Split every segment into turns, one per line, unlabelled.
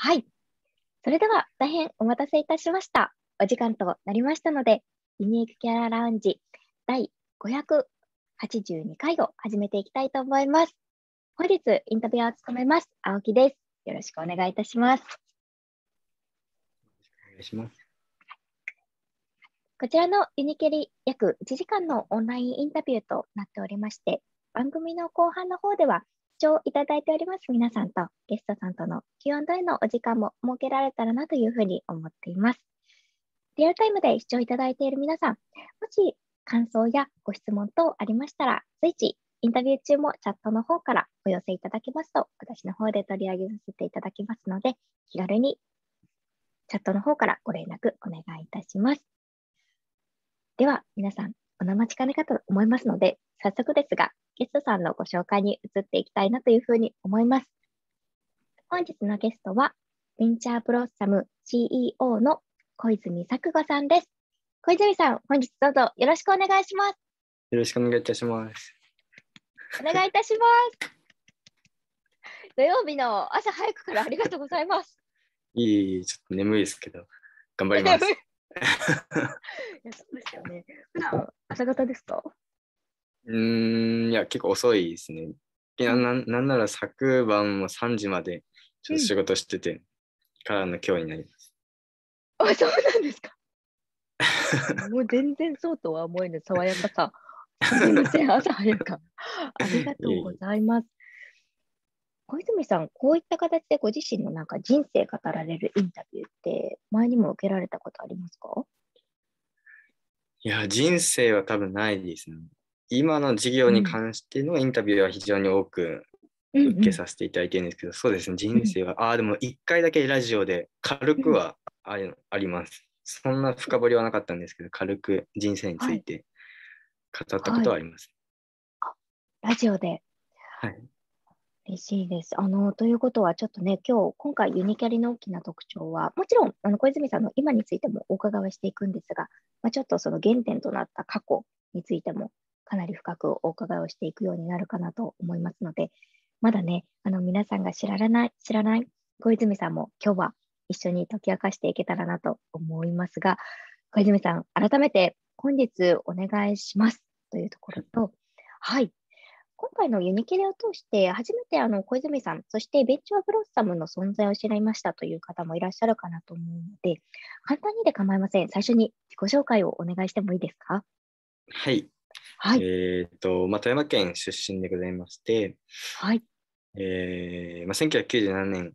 はい。それでは大変お待たせいたしました。お時間となりましたので、ユニークキャララウンジ第582回を始めていきたいと思います。本日インタビューを務めます、青木です。よろしくお願いいたします。お願いします。こちらのユニケリ約1時間のオンラインインタビューとなっておりまして、番組の後半の方では聴いただいております皆さんとゲストさんとの Q&A のお時間も設けられたらなというふうに思っています。リアルタイムで視聴いただいている皆さん、もし感想やご質問等ありましたら、随時インタビュー中もチャットの方からお寄せいただけますと、私の方で取り上げさせていただきますので、気軽にチャットの方からご連絡お願いいたします。では、皆さん、お生力かと思いますので、早速ですが、ゲストさんのご紹介に移っていきたいなというふうに思います。本日のゲストは、ベンチャーブロッサム CEO の小泉作子さんです。小泉さん、本日どうぞよろしくお願いします。
よろしくお願いいたします。
お願いいたします。土曜日の朝早くからありがとうございます。
いい、ちょっと眠いですけど、頑張ります。いやそ
うですよね。普段朝方ですか
うんいや結構遅いですね。いやななんなら昨晩も3時までちょっと仕事してて、からの今日になります。
あそうなんですか。もう全然そうとは思えぬ
爽やかさ。すみません、朝早く。ありがとうございます。小泉さん、こういった形でご自身のなんか人生語られるインタビューって前にも受けられたことありますか
いや、人生は多分ないですね。今の事業に関してのインタビューは非常に多く受けさせていただいてるんですけど、うんうん、そうですね、人生は、ああ、でも1回だけラジオで軽くはあ,、あります。そんな深掘りはなかったんですけど、軽く人生について
語ったことはあります。
はいはい、ラジオで。はい嬉しいです。あのということは、ちょっとね、今日今回、ユニキャリの大きな特徴は、もちろんあの小泉さんの今についてもお伺いしていくんですが、まあ、ちょっとその原点となった過去についても、かなり深くお伺いをしていくようになるかなと思いますので、まだね、あの皆さんが知らない、知らない小泉さんも今日は一緒に解き明かしていけたらなと思いますが、小泉さん、改めて本日お願いしますというところと、はい、今回のユニキレを通して、初めてあの小泉さん、そしてベンチュブロッサムの存在を知りましたという方もいらっしゃるかなと思うので、簡単にで構いません。最初に自己紹介をお願いしてもいいですか。
はい。はい、えっ、と、まあ、富山県出身でございまして、はい。えーまあ、1997年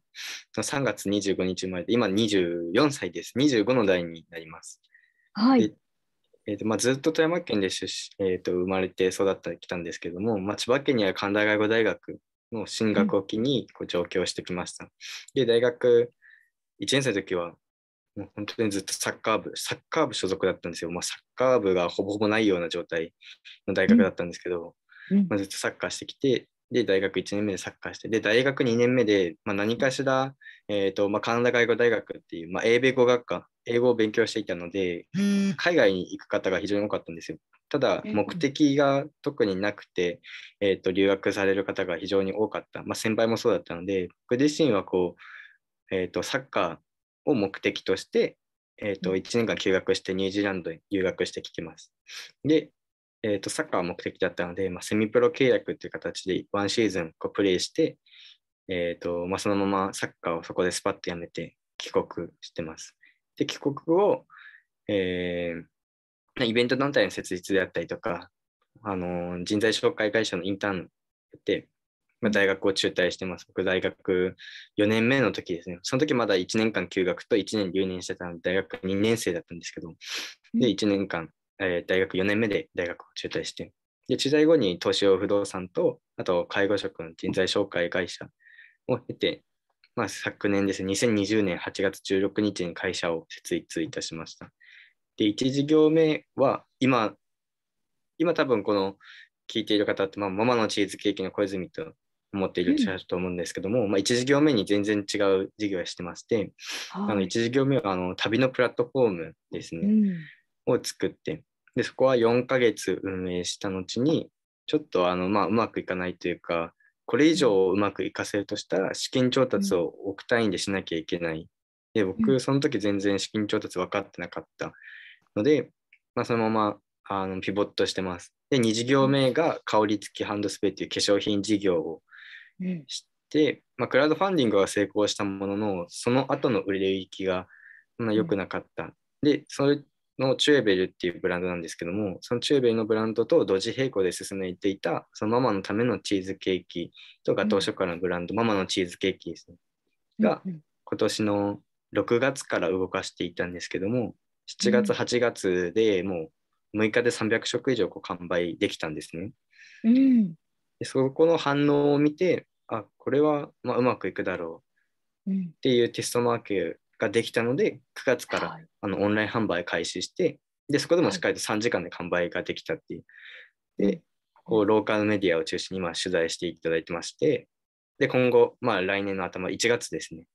の3月25日生まれで、今24歳です。25の代になります。はい。えーとまあ、ずっと富山県で出えー、と生まれて育ってきたんですけども、まあ、千葉県にある神田外語大学の進学を機にこう上京してきました。うん、で大学1年生の時はもう本当にずっとサッカー部サッカー部所属だったんですよ、まあ、サッカー部がほぼほぼないような状態の大学だったんですけど、うん、まあ、ずっとサッカーしてきてで、大学1年目でサッカーして、で、大学2年目で、まあ、何かしら、えっ、ー、と、まあ、カナダ外語大学っていう、まあ、英米語学科、英語を勉強していたので、海外に行く方が非常に多かったんですよ。ただ、目的が特になくて、えっ、ー、と、留学される方が非常に多かった。まあ、先輩もそうだったので、僕自身はこう、えっ、ー、と、サッカーを目的として、えっ、と、1年間休学してニュージーランドに留学してきてます。で、えーと、サッカーが目的だったので、まあ、セミプロ契約っていう形で1シーズンこうプレーして、えーとまあ、そのままサッカーをそこでスパッとやめて帰国してます。で帰国を、えー、イベント団体の設立であったりとか、あのー、人材紹介会社のインターンで、って、まあ、大学を中退してます。僕、大学4年目の時ですね。その時まだ1年間休学と1年留年してたので、大学2年生だったんですけど、で、1年間えー、大学4年目で大学を中退して、で中退後に投資用不動産と、あと介護職の人材紹介会社を経て、まあ、昨年ですね、2020年8月16日に会社を設立いたしました。で、1事業目は今、今多分この聞いている方って、まあ、ママのチーズケーキの小泉と思っていると思うんですけども、うん、まあ、1事業目に全然違う事業をしてまして、はい、あの1事業目はあの旅のプラットフォームですね。うんを作ってでそこは4ヶ月運営した後にちょっとあの、まあ、うまくいかないというかこれ以上うまくいかせるとしたら資金調達を億単位でしなきゃいけない。で僕その時全然資金調達分かってなかったので、まあ、そのままあのピボットしてます。で2事業目が香り付きハンドスペという化粧品事業をして、まあ、クラウドファンディングは成功したもののその後の売れ行きがそんな良くなかった。でそれのチュエベルっていうブランドなんですけども、そのチュエベルのブランドと同時並行で進めていた、そのママのためのチーズケーキとか、当初からのブランド、うん、ママのチーズケーキですね。が、今年の6月から動かしていたんですけども、7月、8月でもう6日で300食以上こう完売できたんですね。うん、でそこの反応を見て、あ、これはまうまくいくだろうっていうテストマーケができたので、9月から、あのオンライン販売開始して、で、そこでもしっかりと3時間で完売ができたっていう。で、こうローカルメディアを中心に今取材していただいてまして、で、今後、まあ来年の頭、1月ですね、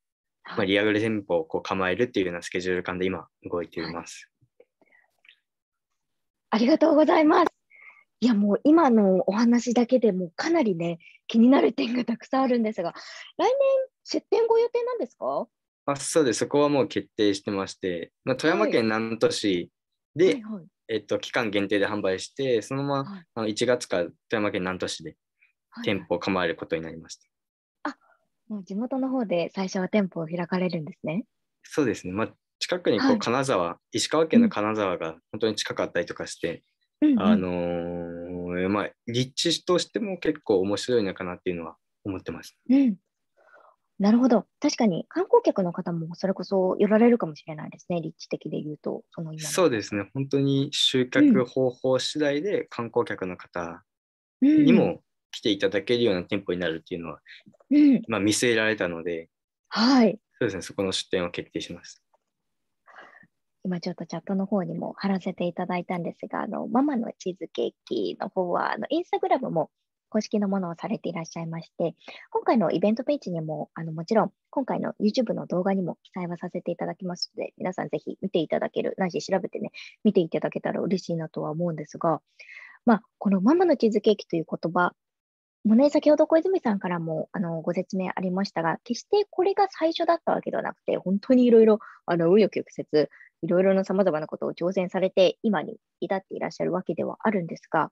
まあ、リアル店舗をこう構えるっていうようなスケジュール感で今動いています。
ありがとうございま
す。いやもう今のお話だけでもかなりね気になる点がたくさんあるんですが来年出店ご予定なんですか
あそうです、そこはもう決定してまして、まあ、富山県南砺市で、はいえっと、期間限定で販売して、そのまま、はい、あの1月から富山県南砺市で店舗を構えることになりました。はい
あもう地元の方で最初は店舗を開かれるんですね。
そうですね、まあ、近くにこう金沢、はい、石川県の金沢が本当に近かったりとかして、うんうん、あのー、まあ、立地としても結構面白いのかなっていうのは思ってま
す。うんなるほど。確かに観光客の方もそれこそ寄られるかもしれないですね、立地的で言うと、その
そうですね、本当に集客方法次第で観光客の方にも来ていただけるような店舗になるっていうのは、
うん、
ま
あ、見据えられたので、はい、そうですね、そこの出店を決定しました。
今ちょっとチャットの方にも貼らせていただいたんですが、あのママのチーズケーキの方はあのインスタグラムも公式のものをされていらっしゃいまして、今回のイベントページにも、あのもちろん、今回の YouTube の動画にも記載はさせていただきますので、皆さんぜひ見ていただける、なし調べてね、見ていただけたら嬉しいなとは思うんですが、まあ、このママのチーズケーキという言葉もね、先ほど小泉さんからもあのご説明ありましたが、決してこれが最初だったわけではなくて、本当にいろいろ、あの、紆余曲折、いろいろなさまざまなことを挑戦されて、今に至っていらっしゃるわけではあるんですが、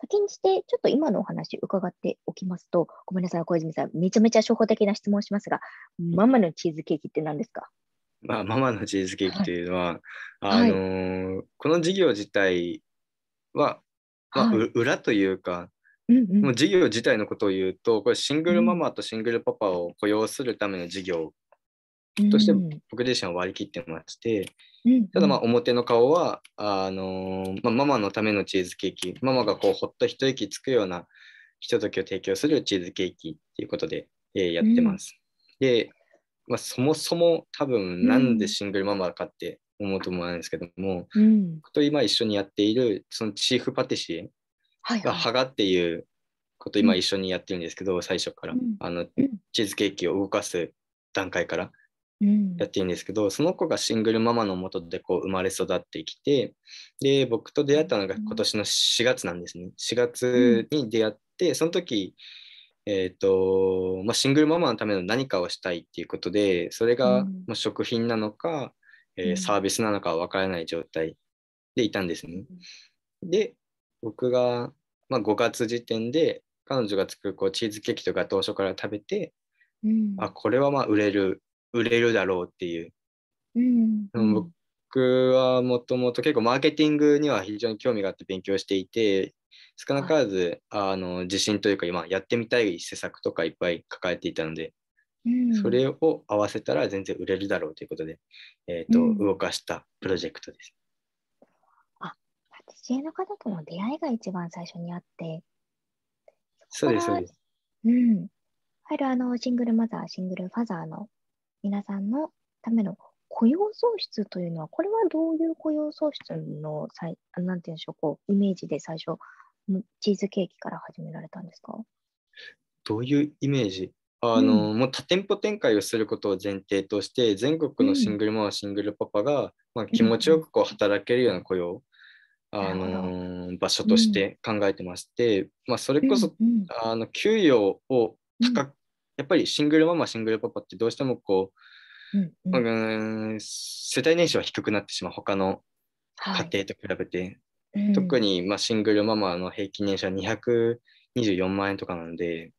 先にして、ちょっと今のお話伺っておきますと、ごめんなさい、小泉さん、めちゃめちゃ初歩的な質問しますが、ママのチーズケーキって何ですか、
まあ、マ
マのチーズケーキというのは、はい、あのーはい、この事業自体は、まあ、はい、裏というか、うんうん、事業自体のことを言うとこれシングルママとシングルパパを雇用するための事業として僕自身は割り切ってまして、うんただまあ表の顔はあのー、まあ、ママのためのチーズケーキママがこうほっと一息つくようなひとときを提供するチーズケーキっていうことで、えー、やってます。うん、で、まあ、そもそも多分なんでシングルママかって思うと思うんですけども、うん、と今一緒にやっているそのチーフパティシエがハガっていうこと今一緒にやってるんですけど、最初から、あのチーズケーキを動かす段階からやってるんですけど、うん、その子がシングルママのもとでこう生まれ育ってきてで僕と出会ったのが今年の4月なんですね4月に出会ってその時、えーとまあ、シングルママのための何かをしたいっていうことでそれが、食品なのか、うん、えー、サービスなのか分からない状態でいたんですね。で僕が、まあ、5月時点で彼女が作るこうチーズケーキとか当初から食べて、うん、あこれはまあ売れる売れるだろうっていう。うん、僕はもともと結構マーケティングには非常に興味があって勉強していて少なからずあの自信というか今やってみたい施策とかいっぱい抱えていたので、
うん、それ
を合わせたら全然売れるだろうということで、えーと、うん、動かしたプロジェクトです。
あ知恵の方と
の出会いが一番最初にあって
そうですそうです。
うん、あるあのシングルマザーシングルファザーの皆さんのための雇用創出というのは、これはどういう雇用創出の、なんていうんでしょう、こうイメージで最初、チーズケーキから始められたんですか
どういうイメージあの、うん、もう多店舗展開をすることを前提として全国のシングルママ、うん、シングルパパが、まあ、気持ちよくこう働けるような雇用、うん、あの場所として考えてまして、まあ、それこそ、あの給与を高やっぱりシングルママシングルパパってどうしてもこう,、うん、うん、世帯年収は低くなってしまう他の家庭と比べて、はい、特にまあシングルママの平均年収は224万円とかなので、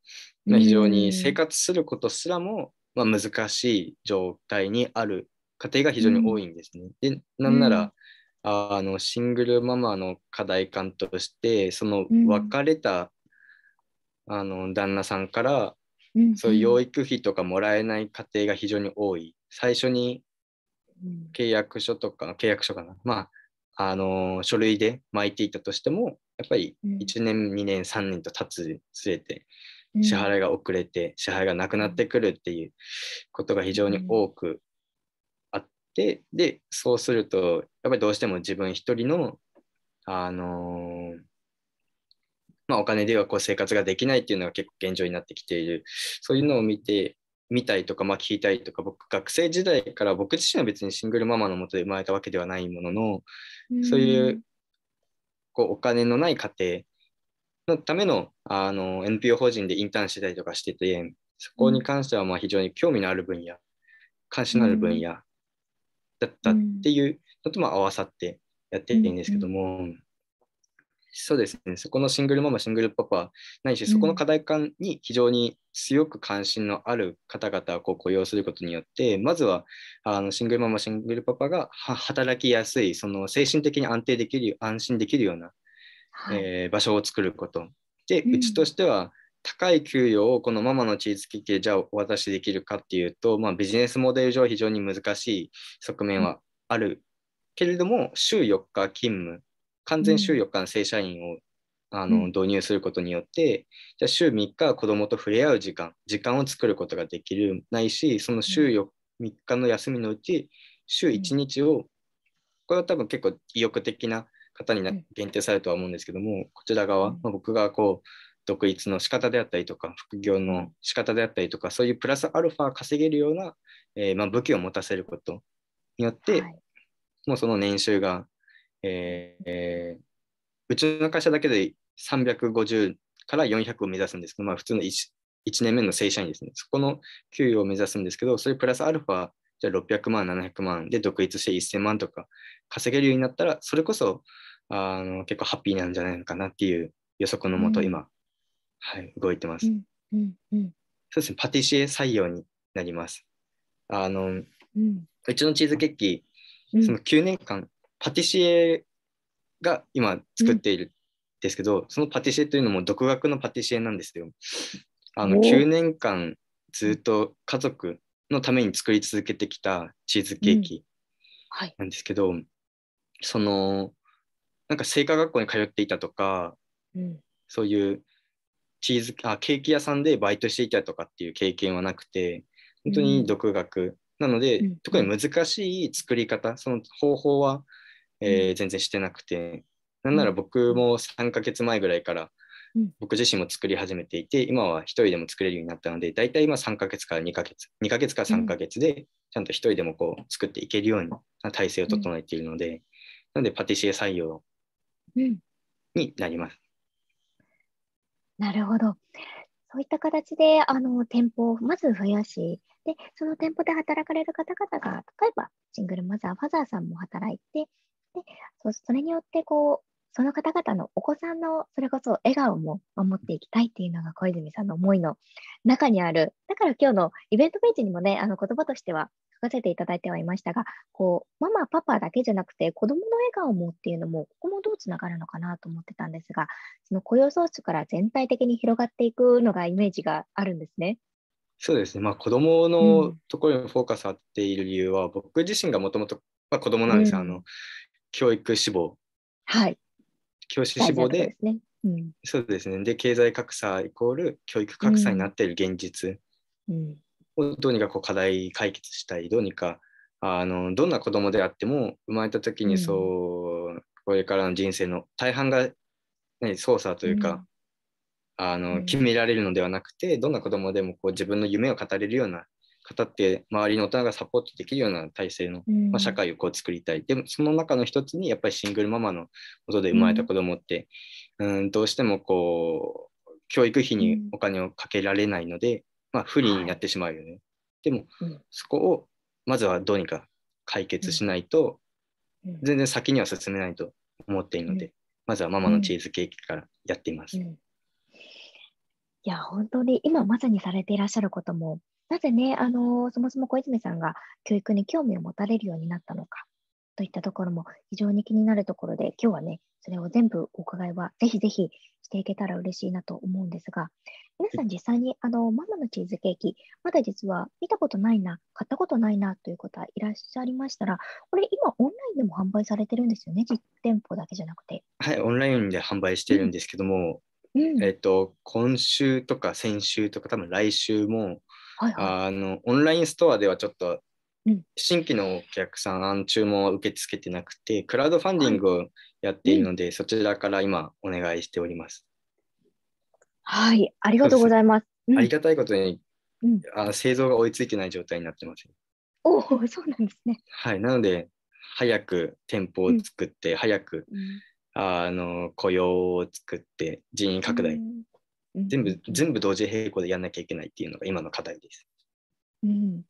まあ、非常に生
活することすらもまあ難しい状態にある家庭が非常に多いんですね。でなんなら、あのシングルママの課題感としてその別れた、うん、あの旦那さんからそういう養育費とかもらえない家庭が非常に多い。最初に契約書とか、契約書かな。まあ、あのー、書類で巻いていたとしても、やっぱり1年、2年、3年と経つつれて、支払いが遅れて、支払いがなくなってくるっていうことが非常に多くあって、で、そうすると、やっぱりどうしても自分一人の、あのーまあ、お金ではこう生活ができないっていうのが結構現状になってきているそういうのを見て見たいとか、まあ、聞いたりとか僕学生時代から僕自身は別にシングルママのもとで生まれたわけではないもののそういうこうお金のない家庭のためのあの NPO 法人でインターンしてたりとかしててそこに関してはまあ非常に興味のある分野関心のある分野だったっていうのとまあ合わさってやっているんですけども。そうですね、そこのシングルママ、シングルパパ、ないし、そこの課題感に非常に強く関心のある方々をこう雇用することによって、まずはあのシングルママ、シングルパパが働きやすい、その精神的に安定できる、安心できるような、はい、えー、場所を作ること。で、うちとしては、高い給与をこのママのチーズケーキでじゃあお渡しできるかっていうと、まあ、ビジネスモデル上非常に難しい側面はあるけれども、週4日勤務完全週4日の正社員を、あの導入することによって、じゃ週3日は子どもと触れ合う時間時間を作ることができるないしその週4、3日の休みのうち週1日をこれは多分結構意欲的な方にな限定されるとは思うんですけどもこちら側、まあ、僕がこう独立の仕方であったりとか副業の仕方であったりとかそういうプラスアルファ稼げるような、えー、まあ武器を持たせることによって、はい、もうその年収がえーうちの会社だけで350から400を目指すんですけど、まあ、普通の 1, 1年目の正社員ですね。そこの給与を目指すんですけど、それプラスアルファ、じゃあ600万、700万で独立して1000万とか稼げるようになったら、それこそあの結構ハッピーなんじゃないのかなっていう予測のもと、今、うん、はい、動いてます、うんそうですね、パティシエ採用になります。あの、うん、うちのチーズケーキ、その9年間パティシエが今作っているんですけど、うん、そのパティシエというのも独学のパティシエなんですよ。あの9年間ずっと家族のために作り続けてきたチーズケーキなんですけど、うんはい、そのなんか製菓学校に通っていたとか、うん、そういうチーズあケーキ屋さんでバイトしていたとかっていう経験はなくて本当に独学、なので、特に難しい作り方その方法はえー、全然してなくて、なんなら僕も3ヶ月前ぐらいから、僕自身も作り始めていて、今は1人でも作れるようになったので、大体今3ヶ月から2ヶ月、2ヶ月から3ヶ月で、ちゃんと1人でもこう作っていけるような体制を整えているので、なのでパティシエ採用になります。
なるほど。そういった形であの店舗をまず増やし、でその店舗で働かれる方々が、例えばシングルマザー、ファザーさんも働いて、でそそれによってこうその方々のお子さんのそれこそ笑顔も守っていきたいっていうのが小泉さんの思いの中にあるだから今日のイベントページにもねあの言葉としては書かせていただいてはいましたがこうママパパだけじゃなくて子どもの笑顔もっていうのもここもどうつながるのかなと思ってたんですがその雇用創出から全体的に広がっていくのがイメージがあるんですね。
そうですね、まあ、子どものところにフォーカスあっている理由は、うん、僕自身がもともと子どもなんですうん、あの教育志望。はい。教師志望で、
ねうん、
そうですね。で、経済格差イコール教育格差になっている現実をどうにかこう課題解決したい、どうにかあのどんな子供であっても生まれた時にそう、うん、これからの人生の大半が、ね、操作というか、うん、あの決められるのではなくてどんな子供でもこう自分の夢を語れるような方って周りの大人がサポートできるような体制の、まあ、社会をこう作りたい、うん、でもその中の一つにやっぱりシングルママのことで生まれた子供って、うん、うんどうしてもこう教育費にお金をかけられないので、うん、まあ、不利になってしまうよね、はい、でも、そこをまずはどうにか解決しないと、全然先には進めないと思っているので、まずはママのチーズケーキからやっています。い
や本当に今まさにされていらっしゃることもなぜね、あのそもそも小泉さんが教育に興味を持たれるようになったのかといったところも非常に気になるところで、今日はね、それを全部お伺いはぜひぜひしていけたら嬉しいなと思うんですが、皆さん実際にあのママのチーズケーキ、まだ実は見たことないな、買ったことないなという方いらっしゃいましたら、これ今オンラインでも販売されてるんですよね、実店舗だけじゃなくて。
はい、オンラインで販
売してるんですけども、うん、えっ、と、今週とか先週とか多分来週もはいはい、あのオンラインストアではちょっと新規のお客さん、注文は受け付けてなくて、クラウドファンディングをやっているので、はい、そちらから今、お願いしております。
はい、ありがとうございます。す
うん、ありがたいことに、うん、あ製造が追いついてない状態になってます。
おお、そうなんですね。
はい、なので、早く店舗を作って、うん、早く、あの雇用を作って、人員拡大全部、全部同時並行でやんなきゃいけないっていうのが今の課題です。
うん、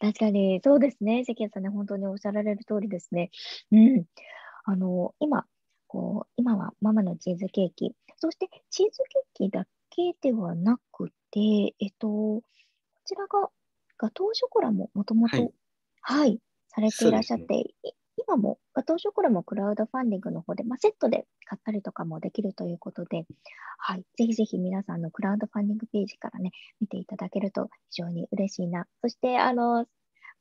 確かに、そうですね。関谷さんね、本当におっしゃられる通りですね。うん。あの、今、こう、今はママのチーズケーキ、そしてチーズケーキだけではなくて、えっと、こちらが、ガトーショコラももともと、はい、はい、されていらっしゃって、ね、今も、当初からもクラウドファンディングの方で、まあ、セットで買ったりとかもできるということで、はい、ぜひぜひ皆さんのクラウドファンディングページからね、見ていただけると非常に嬉しいな。そして、あの、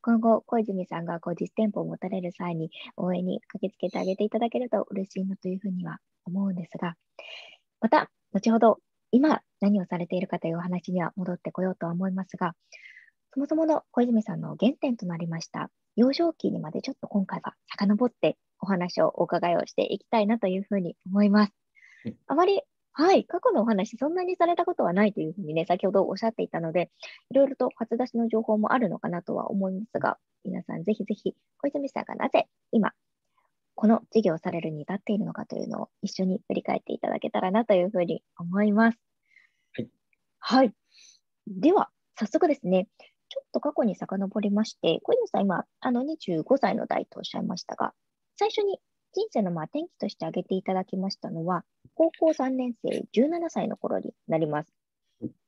今後、小泉さんがこう実店舗を持たれる際に応援に駆けつけてあげていただけると嬉しいなというふうには思うんですが、また、後ほど、今何をされているかというお話には戻ってこようとは思いますが、そもそもの小泉さんの原点となりました幼少期にまでちょっと今回は遡ってお話をお伺いをしていきたいなというふうに思います。あまりはい、過去のお話、そんなにされたことはないというふうにね、先ほどおっしゃっていたので、いろいろと初出しの情報もあるのかなとは思いますが、皆さんぜひぜひ、小泉さんがなぜ今、この事業をされるに至っているのかというのを一緒に振り返っていただけたらなというふうに思います。はい。はい、では、早速ですね、ちょっと過去に遡りまして、小泉さん、今、あの25歳の代とおっしゃいましたが、最初に人生のまあ転機として挙げていただきましたのは、高校3年生、17歳の頃になります。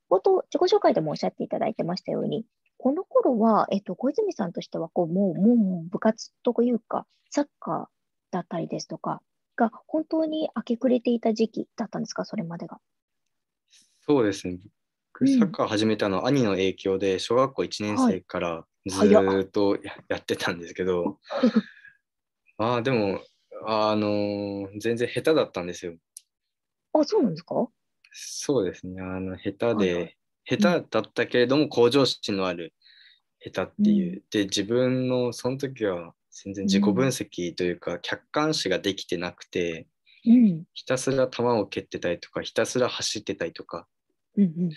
冒頭、自己紹介でもおっしゃっていただいてましたように、この頃は、えっと、小泉さんとしてはこうもう、もう部活というか、サッカーだったりですとか、が本当に明け暮れていた時期だったんですか、それまでが。
そうですね、僕、サッカ
ー始めたの、兄の影響で、小学校1年生からずっとやってたんですけど、ま あでも、あの全然下手だったんですよ。あ、そうなんですかそうですね、あの下手で、下手だったけれども、向上心のある下手っていう、で、自分の、その時は、全然自己分析というか、客観視ができてなくて、ひたすら球を蹴ってたりとかひたすら走ってたりとか、うんうん、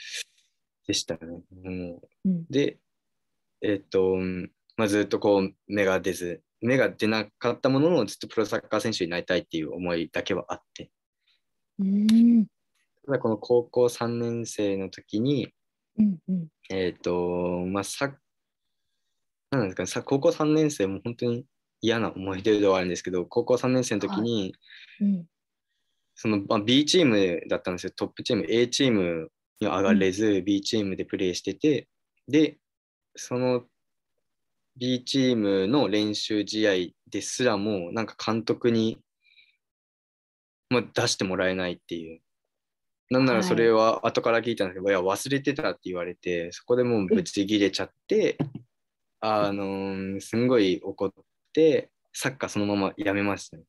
でしたね。うんうん、で、えー、っと、まあ、ずっとこう目が出ず、目が出なかったもののずっとプロサッカー選手になりたいっていう思いだけはあって。
うん
ただこの高校3年生の時に、うんうん、えっ、と、まあ、さ、なんですかね、高校3年生も本当に嫌な思い出ではあるんですけど、高校3年生の時に、はいうん、その、まあ、B チームだったんですよ、トップチーム、A チーム上がれず B チームでプレーしてて、で、その B チームの練習試合ですらも、なんか監督に、まあ、出してもらえないっていう。なんならそれは後から聞いたんですけど、はい、いや、忘れてたって言われて、そこでもうぶち切れちゃって、あのー、すんごい怒って、サッカーそのままやめましたね。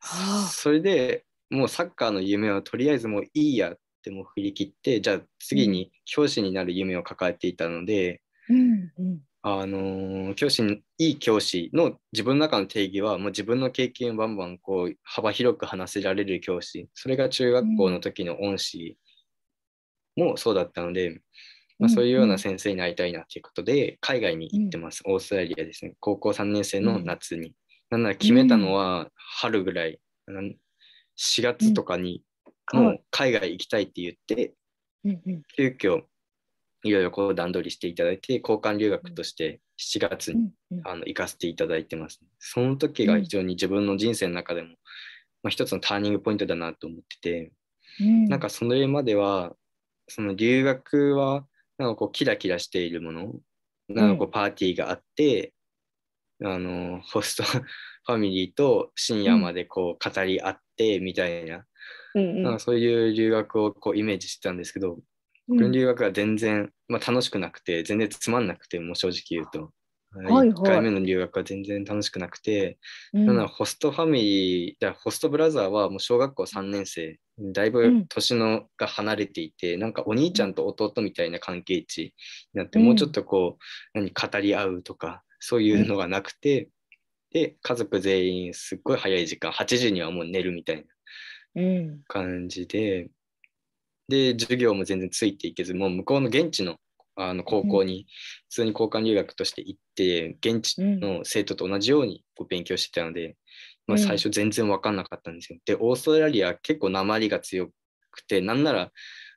あ、それでもうサッカーの夢はとりあえずもういいやっでも振り切ってじゃあ次に教師になる夢を抱えていたので、
うんうん、
あの教師いい教師の自分の中の定義はもう自分の経験をバンバンこう幅広く話せられる教師それが中学校の時の恩師もそうだったので、まあ、そういうような先生になりたいなということで海外に行ってます、オーストラリアですね高校3年生の夏に。なんなら決めたのは春ぐらい、4月とかにもう海外行きたいって言って、うん急遽いろいろこう段取りしていただいて交換留学として7月に、あの行かせていただいてます、ね、その時が非常に自分の人生の中でも、まあ、一つのターニングポイントだなと思ってて、なんかそ上まではその留学はなんかこうキラキラしているものなんかこうパーティーがあって、あのホストファミリーと深夜までこう語り合ってみたいな、うんうん、んそういう留学をこうイメージしてたんですけど、うん、留学は全然、まあ、楽しくなくて全然つまんなくてもう正直言うと。
はいはい、1回目
の留学は全然楽しくなくて、うん、なホストファミリーじゃホストブラザーはもう小学校3年生だいぶ年のが離れていて、うん、なんかお兄ちゃんと弟みたいな関係値になって、うん、もうちょっとこう何語り合うとかそういうのがなくて、で家族全員すっごい早い時間8時にはもう寝るみたいな感じで、うん、で授業も全然ついていけずもう向こうの現地のあの高校に普通に交換留学として行って、現地の生徒と同じようにこう勉強してたので、まあ、最初全然分かんなかったんですよ。でオーストラリア結構鉛が強くてなんなら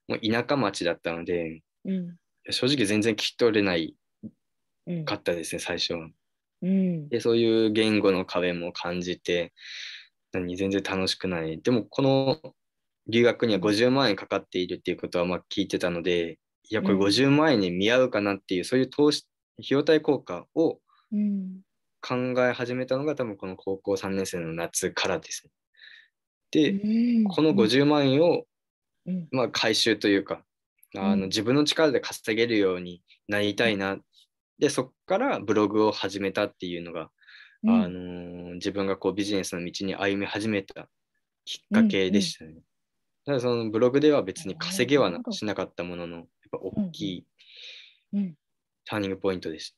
もう田舎町だったので、うん、正直全然聞き取れないかったですね、最初は。うん、でそういう言語の壁も感じて、何全然楽しくない。でもこの留学には50万円かかっているっていうことはま聞いてたので、いやこれ50万円に見合うかなっていう、うん、そういう投資費用対効果を考え始めたのが多分この高校3年生の夏からですね。で、うん、この50万円を、まあ、回収というか、うん、あの自分の力で稼げるようになりたいな、でそこからブログを始めたっていうのがうん、あの自分がこうビジネスの道に歩み始めたきっかけでしたね。うんうん、ただそのブログでは別に稼げはしなかったものの、やっぱ大きいターニングポイントでした。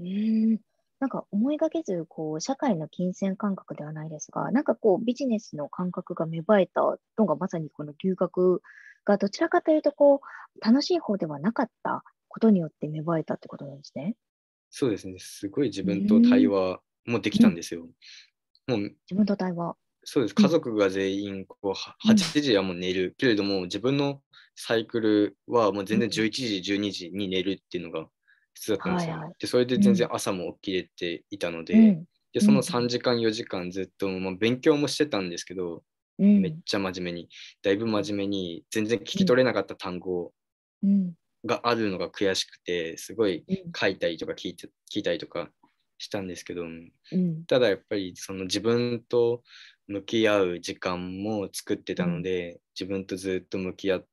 うんなんか思いがけずこう社会の金銭感覚ではないですが、なんかこうビジネスの感覚が芽生えたのがまさにこの留学がどちらかというとこう楽しい方ではなかったことによって芽生えたってことなんですね。
そうですね、すごい自分と対話もできたんですよ。もう自
分と対話。
そうです、家族が全員こう8時はもう寝る、けれども、自分のサイクルはもう全然11時、12時に寝るっていうのが普通だったんですよ。はいはい、で、それで全然朝も起きれていたので、でその3時間、4時間ずっと、まあ、勉強もしてたんですけど、めっちゃ真面目に、だいぶ真面目に、全然聞き取れなかった単語を、があるのが悔しくてすごい書いたりとか聞いて、うん、聞いたりとかしたんですけど、う
ん、
ただやっぱりその自分と向き合う時間も作ってたので、うん、自分とずっと向き合っ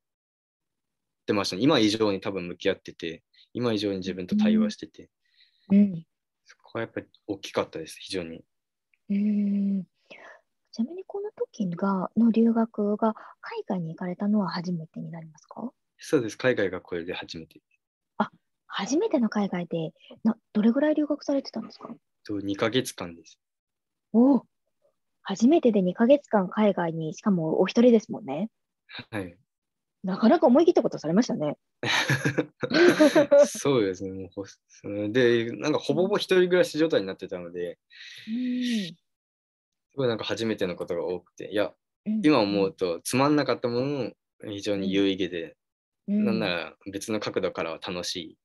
てました、ね、今以上に多分向き合ってて今以上に自分と対話してて、うん、そこはやっぱり大きかったです非常に。
うちなみにこの時がの留学が海外に行かれたのは初めてになりますか
そうです、海外がこれで初めて。
あ初めての海外でな、どれぐらい留学されてたんですか
と ?2 ヶ月間です。
おお、初めてで2ヶ月間海外に、しかもお一人ですもんね。はい。なかなか思い切ったことされましたね。
そうですね。もうで、なんかほぼほぼ一人暮らし状態になってたので、
うん、す
ごいなんか初めてのことが多くて、いや、今思うとつまんなかったものも非常に有意義で、うん、なんなら別の角度からは楽し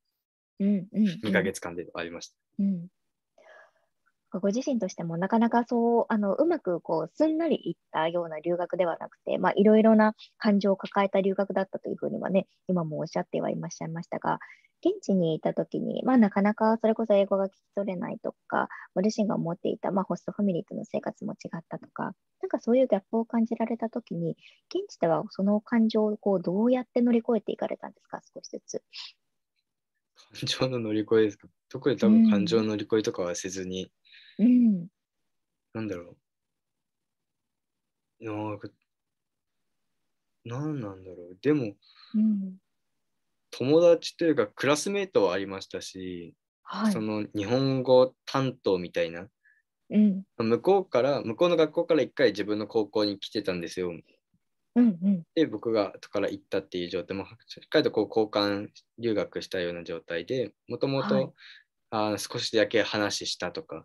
い2
ヶ月間でありました。
うん、
ご自身としてもなかなかそうあのうまくこうすんなりいったような留学ではなくていろいろな感情を抱えた留学だったというふうにはね今もおっしゃってはいっしゃいましたが現地にいた時に、まあ、なかなかそれこそ英語が聞き取れないとか、ご自身が思っていた、まあ、ホストファミリーとの生活も違ったとか、なんかそういうギャップを感じられた時に、現地ではその感情をこうどうやって乗り越えていかれたんですか、少しずつ。
感情の乗り越えですか特に多分感情の乗り越えとかはせずに、うん、なんだろう。なんなんだろう。でも、うん、友達というかクラスメートはありましたし、はい、その日本語担当みたいな、うん、向こうから向こうの学校から一回自分の高校に来てたんですよ。うんうん、で僕が後から行ったっていう状態もしっかりとこう交換留学したような状態でもともと少しだけ話したとかっ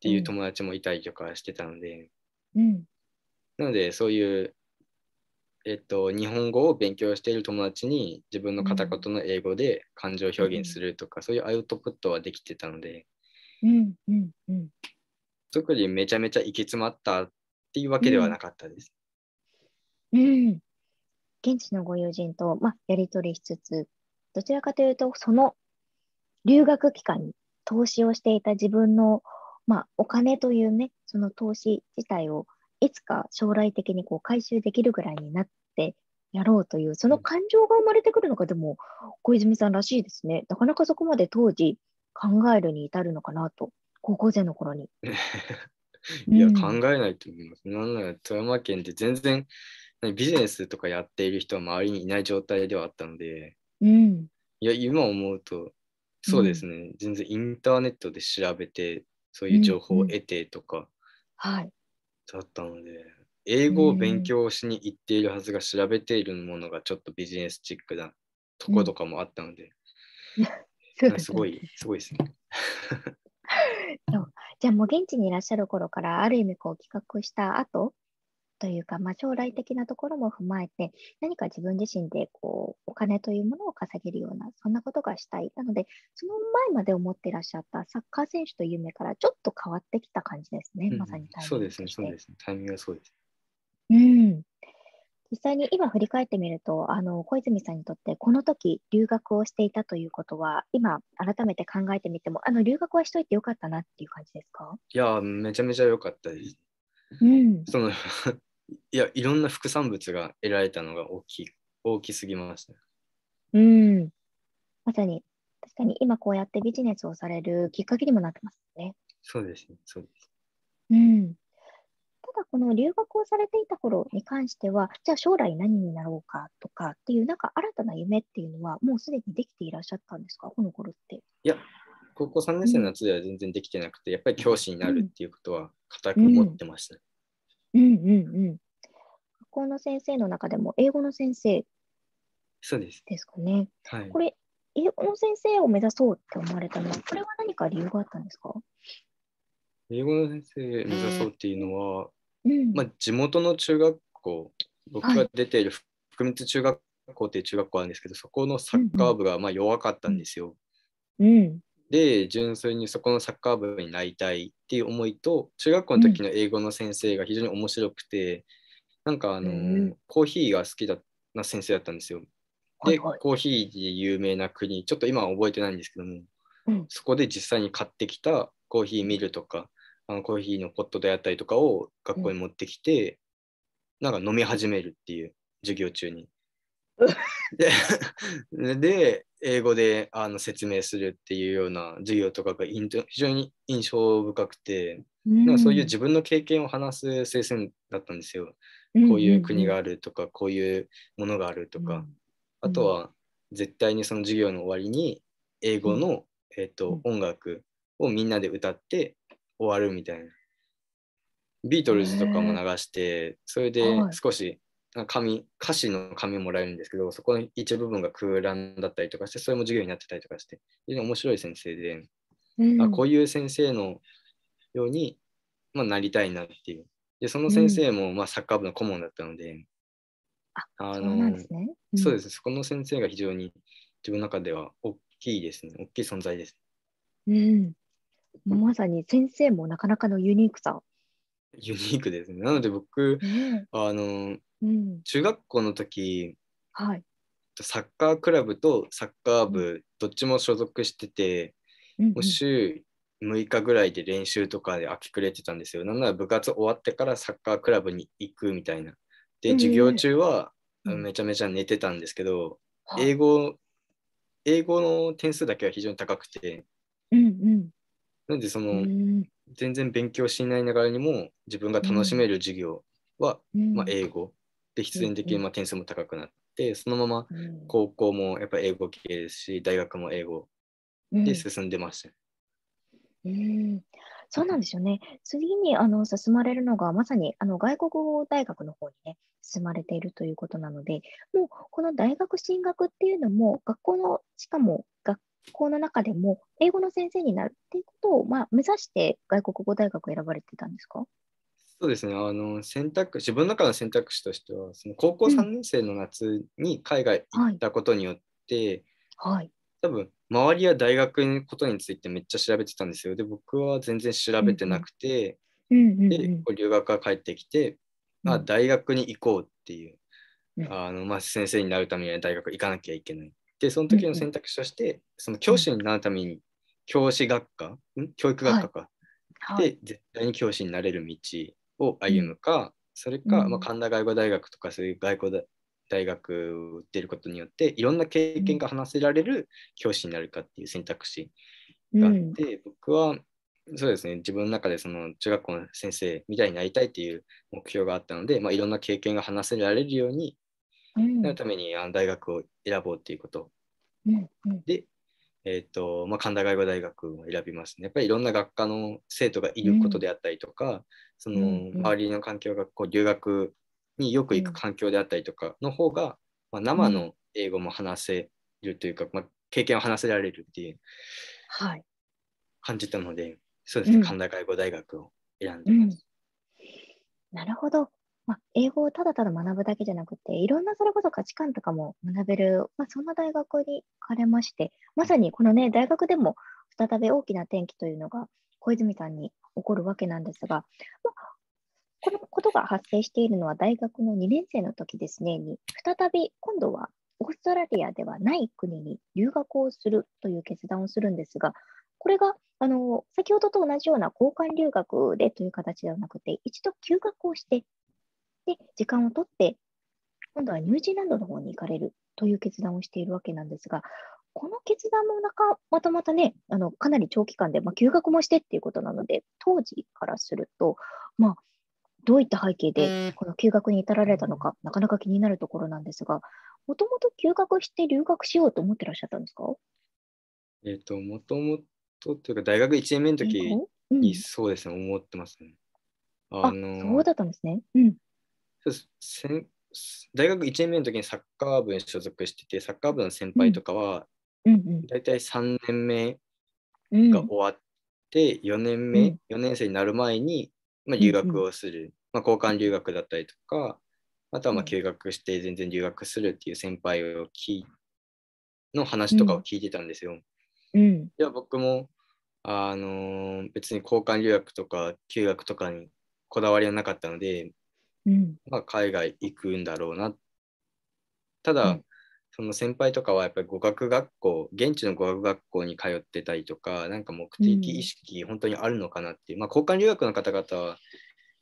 ていう友達もいたりとかしてたので、うん、なのでそういうえっと、日本語を勉強している友達に自分の片言の英語で感情表現するとか、うん、そういうアウトプットはできてたので、
うんうんうん、
特にめちゃめちゃ行き詰まったっていうわけではなかったで
す。うん、うん、現地のご友人と、まあ、やり取りしつつどちらかというとその留学期間に投資をしていた自分の、まあ、お金というねその投資自体をいつか将来的にこう回収できるぐらいになってやろうという、その感情が生まれてくるのが、でも、小泉さんらしいですね。なかなかそこまで当時、考えるに至るのかなと、高校生の頃に。いや、う
ん、考えないと思います。なんなら富山県って全然ビジネスとかやっている人は周りにいない状態ではあったので、うん、いや、今思うと、そうですね、うん、全然インターネットで調べて、そういう情報を得てとか、うんうん、はい、だったので、英語を勉強しに行っているはずが調べているものがちょっとビジネスチックなとことかもあったので、うん、すごい、すごいですね。
じゃあもう現地にいらっしゃる頃からある意味こう企画した後というか、まあ、将来的なところも踏まえて、何か自分自身でこうお金というものを稼げるような、そんなことがしたい。なので、その前まで思っていらっしゃったサッカー選手という夢からちょっと変わってきた感じですね、うん、まさにタイ
ミングそうですね、そうですね。タイミングはそうです。
うん、実際に今振り返ってみるとあの小泉さんにとってこの時留学をしていたということは今改めて考えてみてもあの留学はしといてよかったなっ
ていう感じですか
いやめちゃめちゃ良かったです。うん、そのいや、いろんな副産物が得られたのが大き大きすぎました。
う
ん。まさに、確かに今こうやってビジネスをされるきっかけにもなってます
ね。そうですね、そうです。
うん。ただこの留学をされていた頃に関しては、じゃあ将来何になろうかとかっていう、なんか新たな夢っていうのは、もうすでにできていらっしゃったんですか、この頃って。い
や、高校3年生の夏では全然できてなくて、うん、やっぱり教師になるっていうことは固く思ってました、
うんうん学校の先生の中でも英語の先生
そうです。ですかね。はい。こ
れ、英語の先生を目指そうって思われたのは、これは何か理由があったんですか
英語の先生目指そうっていうのは、うん。まあ、地元の中学校、僕が出ている福光中学校っていう中学校なんですけど、そこのサッカー部がまあ弱かったんですよ。うん。で純粋にそこのサッカー部になりたいっていう思いと中学校の時の英語の先生が非常に面白くて、うん、なんかあの、うん、コーヒーが好きだな先生だったんですよ。で、はいはい、コーヒーで有名な国ちょっと今は覚えてないんですけども、うん、そこで実際に買ってきたコーヒーミルとかあのコーヒーのポットであったりとかを学校に持ってきて、なんか飲み始めるっていう授業中に。でで 英語であの説明するっていうような授業とかが非常に印象深くて、
うん、なんかそういう自
分の経験を話す先生だったんですよ。こういう国があるとか、こういうものがあるとか、あとは絶対にその授業の終わりに英語の、えーと、音楽をみんなで歌って終わるみたいな。ビートルズとかも流して、それで少し紙、歌詞の紙もらえるんですけど、そこの一部分が空欄だったりとかして、それも授業になってたりとかして、非常に面白い先生で、うん、あこういう先生のように、まあ、なりたいなっていう。で、その先生も、まあ、サッカー部の顧問だったので、うん、あのそうです、ね、そこの先生が非常に自分の中では大きいですね、大きい存在です。
うん、ま
さに先生もなかなかのユニークさ。
ユニークですね。なので僕、あのうん、中学校の時、はい、サッカークラブとサッカー部、どっちも所属してて、うんもう週6日ぐらいで練習とかで飽きくれてたんですよ。なんなら部活終わってからサッカークラブに行くみたいな。で、授業中はめちゃめちゃ寝てたんですけど、うん、英語、英語の点数だけは非常に高くて、うんうん、なんでその、うん、全然勉強しないながらにも自分が楽しめる授業は、うん、まあ、英語で必然的にま点数も高くなって、そのまま高校もやっぱ英語系ですし大学も英語で進んでました、
うん
そうなんですよね。次にあの進まれるのが、まさにあの外国語大学の方にね、進まれているということなので、もうこの大学進学っていうのも、学校の、しかも学校の中でも、英語の先生になるっていうことを、まあ、目指して外国語大学を選ばれてたんですか
そうですねあの選択自分の中の選択肢としてはその高校3年生の夏に海外行ったことによって、うんはい、多分周りは大学のことについてめっちゃ調べてたんですよで僕は全然調べてなくて、
うん、で
留学が帰ってきて、まあ、大学に行こうっていう、うん、あのまあ、先生になるためには大学行かなきゃいけない。でその時の選択肢として、その教師になるために教師学科、うん、教育学科か、はい、で、絶対に教師になれる道を歩むか、それか、まあ、神田外語大学とかそういう外語大学を出ることによっていろんな経験が話せられる教師になるかっていう選択肢
があって、
僕はそうですね自分の中でその中学校の先生みたいになりたいっていう目標があったので、まあ、いろんな経験が話せられるようになるために、あの大学を選ぼうっていうこと、でえーとまあ、神田外語大学を選びますね。やっぱりいろんな学科の生徒がいることであったりとか、うん、その周りの環境がこう留学によく行く環境であったりとかの方が、まあ、生の英語も話せるというか、まあ、経験を話せられるっていう感じたので、そうですね、神田外語大学を選
んでます。うん、なるほど。まあ、英語をただただ学ぶだけじゃなくて、いろんなそれこそ価値観とかも学べる、まあ、そんな大学に行かれまして、まさにこのね、大学でも再び大きな転機というのが、小泉さんに起こるわけなんですが、まあ、このことが発生しているのは大学の2年生の時ですね、に再び今度はオーストラリアではない国に留学をするという決断をするんですが、これがあの先ほどと同じような交換留学でという形ではなくて、一度休学をしてで、時間を取って、今度はニュージーランドの方に行かれるという決断をしているわけなんですが、この決断もなかまたまたね、あのかなり長期間で、まあ、休学もしてっていうことなので、当時からすると、まあ、どういった背景でこの休学に至られたのか、なかなか気になるところなんですが、もともと休学して留学しようと思ってらっしゃったんですか
えっ、ー、と、もともとというか、大学1年目の時に、そうですね、思ってますね。あのそう
だったんですね。うん、
大学1年目の時にサッカー部に所属しててサッカー部の先輩とかは、大体3年目が終わって、4年目、4年生になる前に、まあ、留学をする、まあ、交換留学だったりとかあとはまあ休学して全然留学するっていう先輩を聞の話とかを聞いてたんですよ。僕もあの別に交換留学とか休学とかにこだわりはなかったので、まあ、海外行くんだろうな。ただ、その先輩とかはやっぱり語学学校現地の語学学校に通ってたりとかなんか目的意識本当にあるのかなっていう、うん、まあ、交換留学の方々は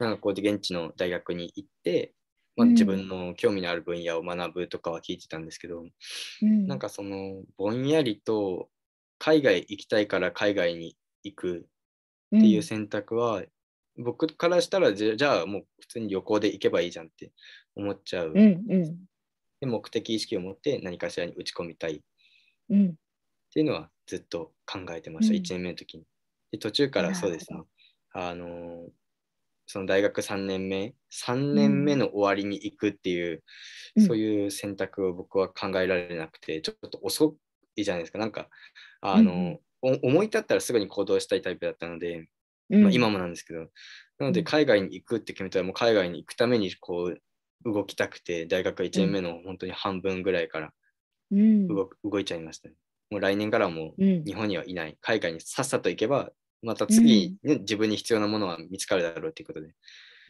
なんかこうやって現地の大学に行って、まあ、自分の興味のある分野を学ぶとかは聞いてたんですけど、うん、なんかそのぼんやりと海外行きたいから海外に行くっていう選択は僕からしたらじゃあもう普通に旅行で行けばいいじゃんって思っちゃう、うんうん、で目的意識を持って何かしらに打ち込みたい、うん、っていうのはずっと考えてました、うん、1年目の時にで途中からそうですねあのその大学3年目3年目の終わりに行くっていう、うん、そういう選択を僕は考えられなくてちょっと遅いじゃないですかなんかあの、思い立ったらすぐに行動したいタイプだったので、まあ、今もなんですけど、なので海外に行くって決めたらもう海外に行くためにこう動きたくて大学1年目の本当に半分ぐらいから動,、動いちゃいましたね。もう来年からもう日本にはいない、海外にさっさと行けばまた次、ね自分に必要なものは見つかるだろうということで。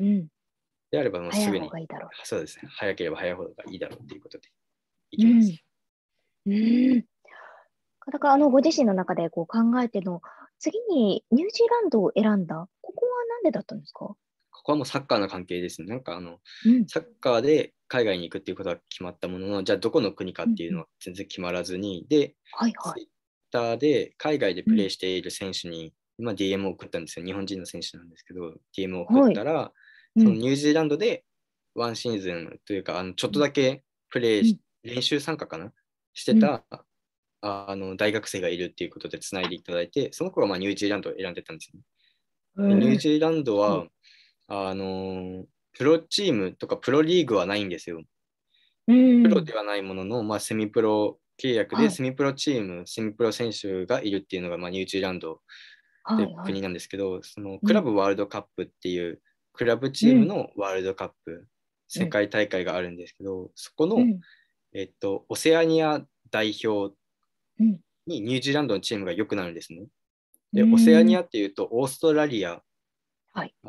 うん、であればもうすぐにそうですね早ければ早いほどがいいだろうということで
行きます。うんうん
だからあのご自身の中でこう考えての次にニュージーランドを選んだ、ここは何でだったんですかこ
こはもうサッカーの関係ですね。なんかあの、うん、サッカーで海外に行くっていうことは決まったものの、じゃあどこの国かっていうのは全然決まらずに、うん、で、はいはい、ツイッターで海外でプレーしている選手に、うん、今 DM を送ったんですよ。日本人の選手なんですけど、DM を送ったら、はい、そのニュージーランドでワンシーズンというか、あのちょっとだけプレー、練習参加かなしてたあの大学生がいるっていうことでつないでいただいて、その子がまあニュージーランドを選んでたんですよ、ね、ニュージーランドは、あのプロチームとかプロリーグはないんですよ。
プロで
はないものの、まあ、セミプロ契約でセミプロチーム、はい、セミプロ選手がいるっていうのが、まあ、ニュージーランドていう国なんですけど、はいはい、そのクラブワールドカップっていう、クラブチームのワールドカップ、うん、世界大会があるんですけど、そこの、うん、えっと、オセアニア代表にニュージーランドのチームが良くなるんですね。
で、オセアニ
アっていうとオーストラリア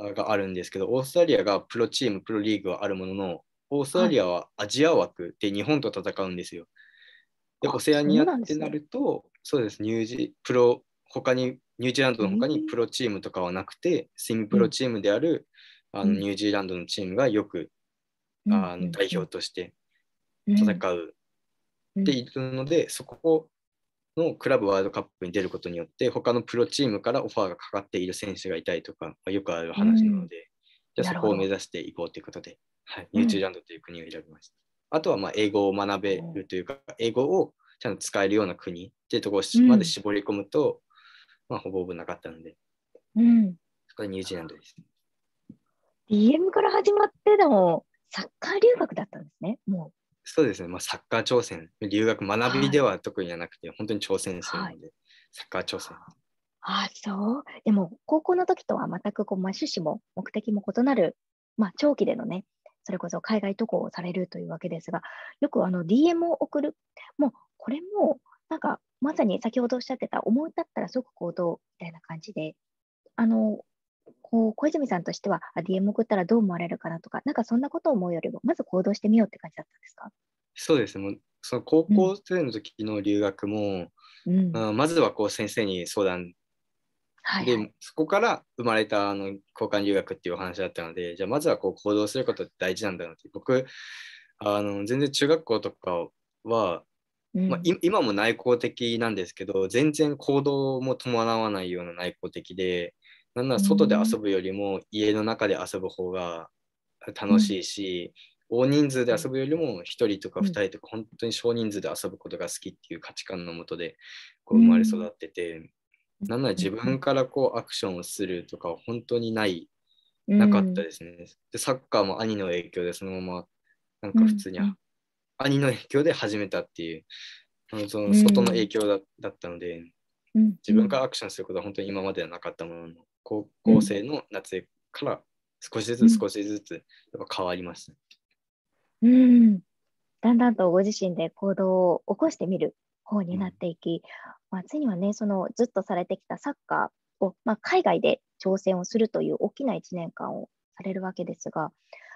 があるんですけど、オーストラリアがプロチーム、プロリーグはあるものの、オーストラリアはアジア枠で日本と戦うんですよ。で、オセアニアってなると、そうです、ニュージプロ、他に、ニュージーランドの他にプロチームとかはなくて、セミプロチームである、あのニュージーランドのチームがよく、あの代表として戦うっているので、そこのクラブワールドカップに出ることによって、他のプロチームからオファーがかかっている選手がいたりとか、まあ、よくある話なので、うん、じゃあそこを目指していこうということで、はい、ニュージーランドという国を選びました。うん、あとはまあ英語を学べるというか、英語をちゃんと使えるような国っていうところまで絞り込むと、まあ、ほぼほぼなかったので、
う
ん、
そこはニュージーランドです、
DM から始まってでも、サッカー留学だったんですね、
もう。そうですね、まあ、サッカー挑戦、留学、学びでは特にじゃなくて、はい、本当に挑戦するので、はい、サッカー挑戦。
あそうでも高校の時とは全くこう、まあ、趣旨も目的も異なる、まあ、長期でのねそれこそ海外渡航をされるというわけですがよくあの DM を送るもうこれもなんかまさに先ほどおっしゃってた思い立ったら即行動みたいな感じであのこう小泉さんとしては、DM 送ったらどう思われるかなとか、なんかそんなことを思うよりも、まず行動してみようって感じだったんですか
そうですね、その高校生の時の留学も、うん、まあ、まずはこう先生に相談で、はいはい、そこから生まれたあの交換留学っていうお話だったのでじゃあまずはこう行動することって大事なんだなって僕あの全然中学校とかは、うん、まあ、今も内向的なんですけど全然行動も伴わないような内向的でなんなら外で遊ぶよりも家の中で遊ぶ方が楽しいし、大人数で遊ぶよりも1人とか2人とか本当に少人数で遊ぶことが好きっていう価値観のもとで
こう生まれ育
ってて、うなんなら自分からこうアクションをするとか本当にないなかったですね、でサッカーも兄の影響でそのままなんか普通に、兄の影響で始めたっていうその外の影響だ,、ったので自分からアクションすることは本当に今まではなかったものの高校生の夏から少しずつ少しずつやっぱ変わりました、
うん、うん、だんだんとご自身で行動を起こしてみる方になっていき、まあ、ついにはねそのずっとされてきたサッカーを、まあ、海外で挑戦をするという大きな1年間をされるわけですが、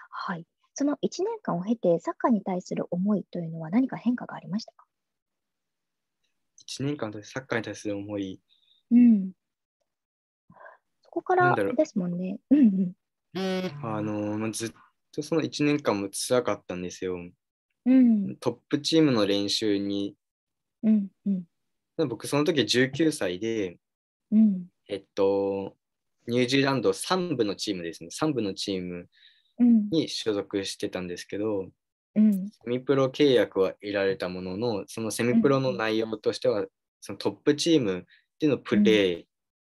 はい、その1年間を経てサッカーに対する思いというのは何か変化がありましたか
?1 年間でサッカーに対する思い、
うん、こからですもんね。うん、
あのずっとその1年間もつらかったんですよ。うん、トップチームの練習に、うんうん、僕その時19歳で、うん、えっとニュージーランド3部のチームですね3部のチームに所属してたんですけど、うん、セミプロ契約は得られたもののそのセミプロの内容としては、そのトップチームでのプレー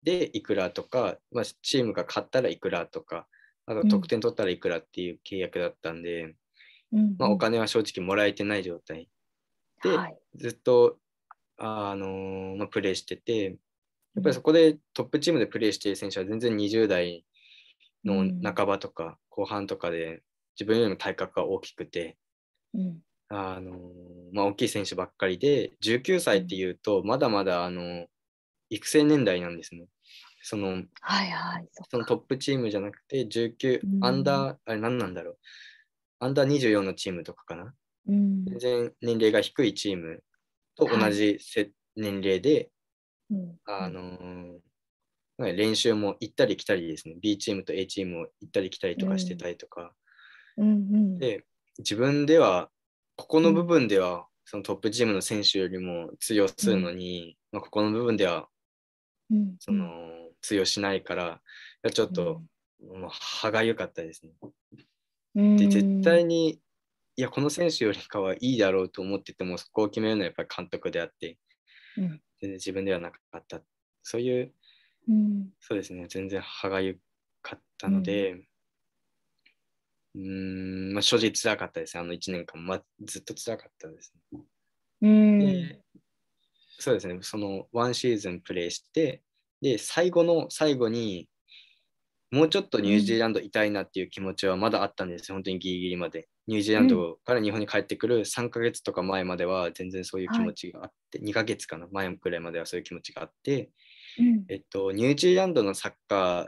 でいくらとか、まあ、チームが勝ったらいくらとか、あと得点取ったらいくらっていう契約だったんで、うん、まあ、お金は正直もらえてない状態で、はい、ずっとあの、まあ、プレーしてて、やっぱりそこでトップチームでプレーしている選手は全然20代の半ばとか後半とかで自分よりも体格が大きくて、うん、あのまあ、大きい選手ばっかりで19歳っていうとまだまだあの育成年代なんですね。その,、はいはい、そそのトップチームじゃなくて19、うん、アンダー、あれ何なんだろう、アンダー24のチームとかかな。うん、全然年齢が低いチームと同じせ、はい、年齢で、うん、あのー、練習も行ったり来たりですね、B チームと A チームを行ったり来たりとかしてたりとか。うんうん、で自分ではここの部分では、そのトップチームの選手よりも通用するのに、まあ、ここの部分では、その通用しないからちょっと、うん、歯がゆかったです
ね。で絶
対にいやこの選手よりかはいいだろうと思っててもそこを決めるのはやっぱり監督であって、うん、全然自分ではなかったそういう、うん、そうですね全然歯がゆかったので、うんまあ、正直つらかったですあの1年間、まあ、ずっとつらかったです、ね、
うん、
そうですねそのンシーズンプレーしてで、最後の最後に、もうちょっとニュージーランドいたいなっていう気持ちはまだあったんですよ、本当にギリギリまで。ニュージーランドから日本に帰ってくる3ヶ月とか前までは全然そういう気持ちがあって、はい、2ヶ月かな、前くらいまではそういう気持ちがあって、うん、えっと、ニュージーランドのサッカー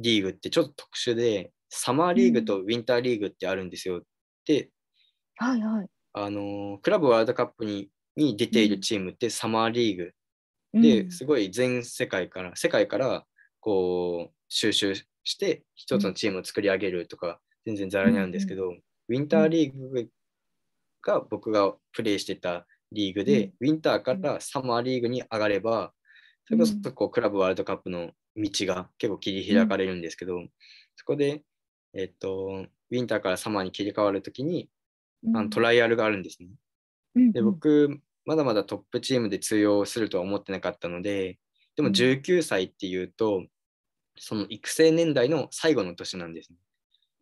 リーグってちょっと特殊で、サマーリーグとウィンターリーグってあるんですよ。で、はいはい、あのクラブワールドカップにに出ているチームってサマーリーグですごい全世界から世界からこう収集して一つのチームを作り上げるとか全然ざらになんですけど、ウィンターリーグが僕がプレイしてたリーグで、ウィンターからサマーリーグに上がればそれこそこうクラブワールドカップの道が結構切り開かれるんですけど、そこで、えっと、ウィンターからサマーに切り替わるときにあのトライアルがあるんですね。で僕まだまだトップチームで通用するとは思ってなかったので、でも19歳っていうと、その育成年代の最後の年なんですね。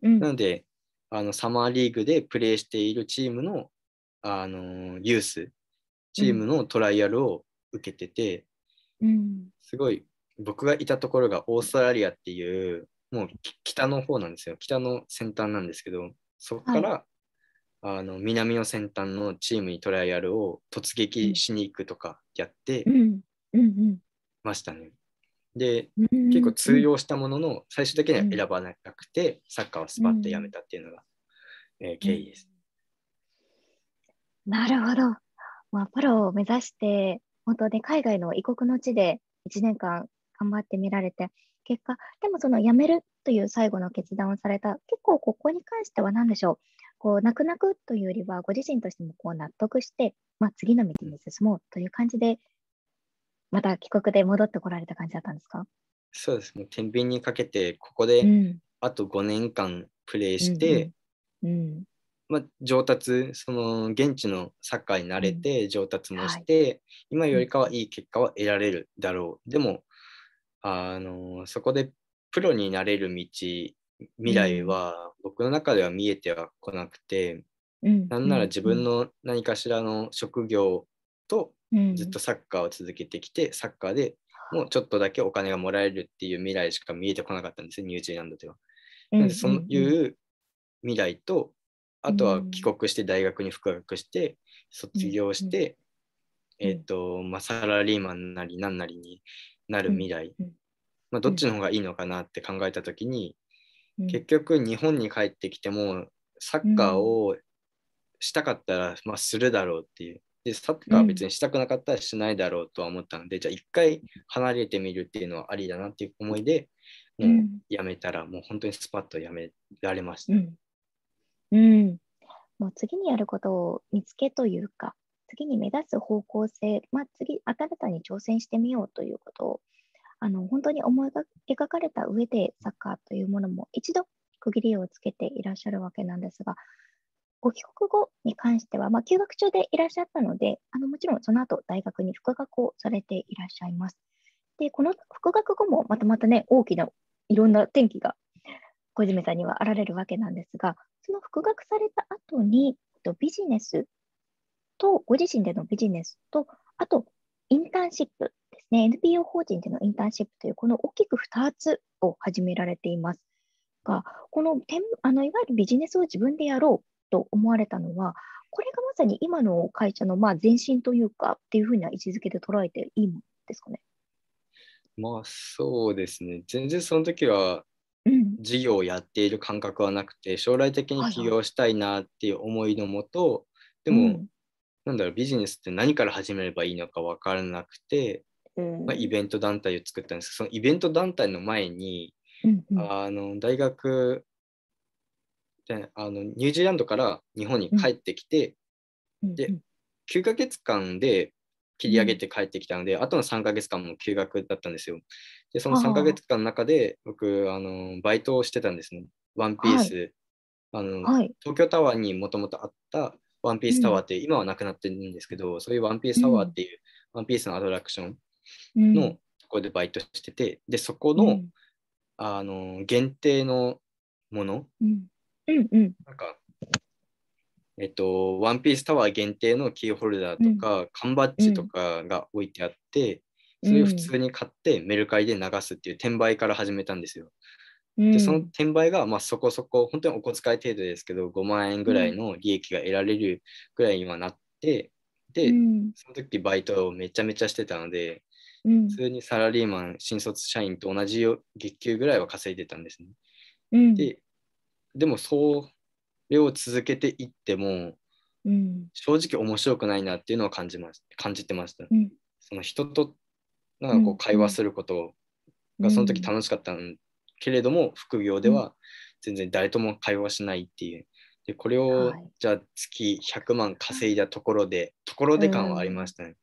うん、なので、あのサマーリーグでプレーしているチームの、あのユース、チームのトライアルを受けてて、うん、すごい僕がいたところがオーストラリアっていう、もう北の方なんですよ。北の先端なんですけど、そこからあの南の先端のチームにトライアルを突撃しに行くとかやってましたね。で、結構通用したものの最終的には選ばなくて、サッカーをスパッとやめたっていうのが、えー、経緯です。
なるほど。まあ、プロを目指して、本当ね、海外の異国の地で1年間頑張ってみられて、結果、でもその辞めるという最後の決断をされた、結構ここに関しては何でしょう、こう泣く泣くというよりはご自身としてもこう納得して、まあ、次の道に進もうという感じでまた帰国で戻ってこられた感じだったんですか
そうで
すね天秤にかけてここであと5年間プレーして、うん、うんうんまあ、上達その現地のサッカーに慣れて上達もして、うんはい、今よりかはいい結果は得られるだろう、うん、でもあのそこでプロになれる道未来は僕の中では見えてはこなくて、
うん、なんなら自分
の何かしらの職業とずっとサッカーを続けてきて、サッカーでもうちょっとだけお金がもらえるっていう未来しか見えてこなかったんですニュージーランドでは。
なんでそういう
未来と、あとは帰国して大学に復学して、卒業して、えっ、ー、と、まあ、サラリーマンなり何なりになる未来、まあ、どっちの方がいいのかなって考えた時に、結局日本に帰ってきてもサッカーをしたかったら、まあ、するだろうっていうでサッカーは別にしたくなかったらしないだろうとは思ったので、うん、じゃあ一回離れてみるっていうのはありだなっていう思いでもうやめたら、もう本当にスパッとやめられました、う
ん、うん、もう次にやることを見つけというか次に目指す方向性、まあ、次新たに挑戦してみようということをあの本当に思い描かれた上でサッカーというものも一度区切りをつけていらっしゃるわけなんですが、ご帰国後に関しては、まあ、休学中でいらっしゃったので、あのもちろんその後大学に復学をされていらっしゃいます。で、この復学後もまたまたね、大きないろんな転機が小泉さんにはあられるわけなんですが、その復学された後にビジネスと、ご自身でのビジネスと、あとインターンシップですね、NPO 法人でのインターンシップという、この大きく2つを始められていますが、このてんあのいわゆるビジネスを自分でやろうと思われたのは、これがまさに今の会社のまあ前身というか、っていうふうな位置づけで捉えていいんですかね。
まあそうですね、
全然その時は事業をやっている感覚はなくて、将来的に起業したいなっていう思いのもと、はいはい、でも、うん、なんだろうビジネスって何から始めればいいのか分からなくて、まあ、イベント団体を作ったんですそのイベント団体の前に、うんうん、あの大学であのニュージーランドから日本に帰ってきて、うん、で9ヶ月間で切り上げて帰ってきたので、うん、あとの3ヶ月間も休学だったんですよ。
でその3ヶ月
間の中で僕あのバイトをしてたんですね。ワンピース、はい、あの、はい、東京タワーにもともとあったワンピースタワーって、うん、今はなくなってるんですけど、そういうワンピースタワーっていう、ワンピースのアトラクションのところでバイトしてて、でそこの,、あの限定のもの、なんかえっと、ワンピースタワー限定のキーホルダーとか、うん、缶バッジとかが置いてあって、うん、それを普通に買ってメルカリで流すっていう転売から始めたんですよ。うん、でその転売が、まあ、そこそこ本当にお小遣い程度ですけど5万円ぐらいの利益が得られるぐらいにはなってでその時バイトをめちゃめちゃしてたので普通にサラリーマン新卒社員と同じ月給ぐらいは稼いでたんですね。うん、ででもそれを続けていっても、うん、正直面白くないなっていうのは感じます感じてました。その人となんかこう会話することがその時楽しかったけれども、副業では全然誰とも会話しないっていう。でこれをじゃあ月100万稼いだところで、ところで感はありましたね。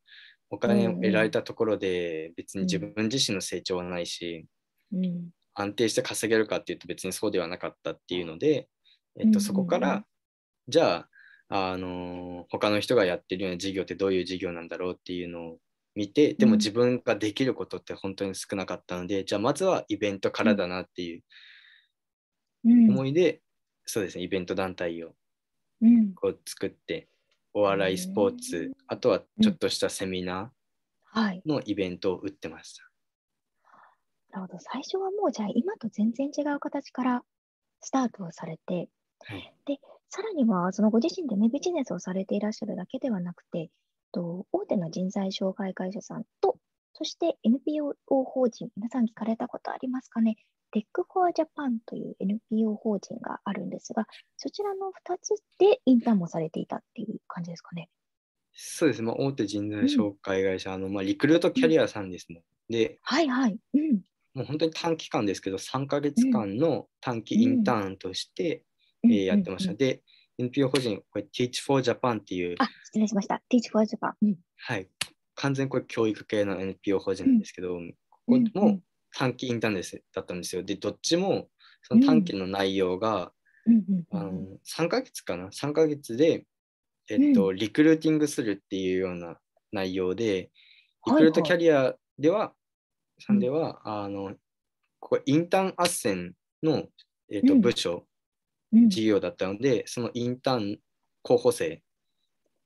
お金を得られたところで別に自分自身の成長はないし、うん、安定して稼げるかっていうと別にそうではなかったっていうので、
えっと、そこから、
じゃあ、あの他の人がやってるような事業ってどういう事業なんだろうっていうのを見てでも自分ができることって本当に少なかったので、じゃあまずはイベントからだなっていう思いで、そうですねイベント団体をこう作って、お笑い、スポーツ、あとはちょっとしたセミナーのイベントを打ってました。
なるほど最初
はもうじゃあ今と全然違う形からスタートをされて、はい、でさらにはそのご自身で、ね、ビジネスをされていらっしゃるだけではなくてと大手の人材紹介会社さんとそして NPO 法人皆さん聞かれたことありますかねテックフォアジャパンという NPO 法人があるんですが、そちらの2つでインターンもされていたっていう感じですかね。
そうですね、まあ、大手人材紹介会社、うん、あのまあ、リクルートキャリアさんですね。うん、で、
はいはい、うん、
もう本当に短期間ですけど、3か月間の短期インターンとして、うん、えー、やってました。で、NPO 法人、これ Teach for Japan っていう。あ、
失礼しました。Teach for Japan。
はい。完全にこれ教育系の NPO 法人なんですけど、
ここも
短期インターンですだったんですよ。で、どっちもその短期の内容が、あの3ヶ月かな、3ヶ月で、えっと、リクルーティングするっていうような内容で、リクルートキャリアでは、さんでは、あの、ここインターン斡旋の、えっと部署、事業だったので、そのインターン候補生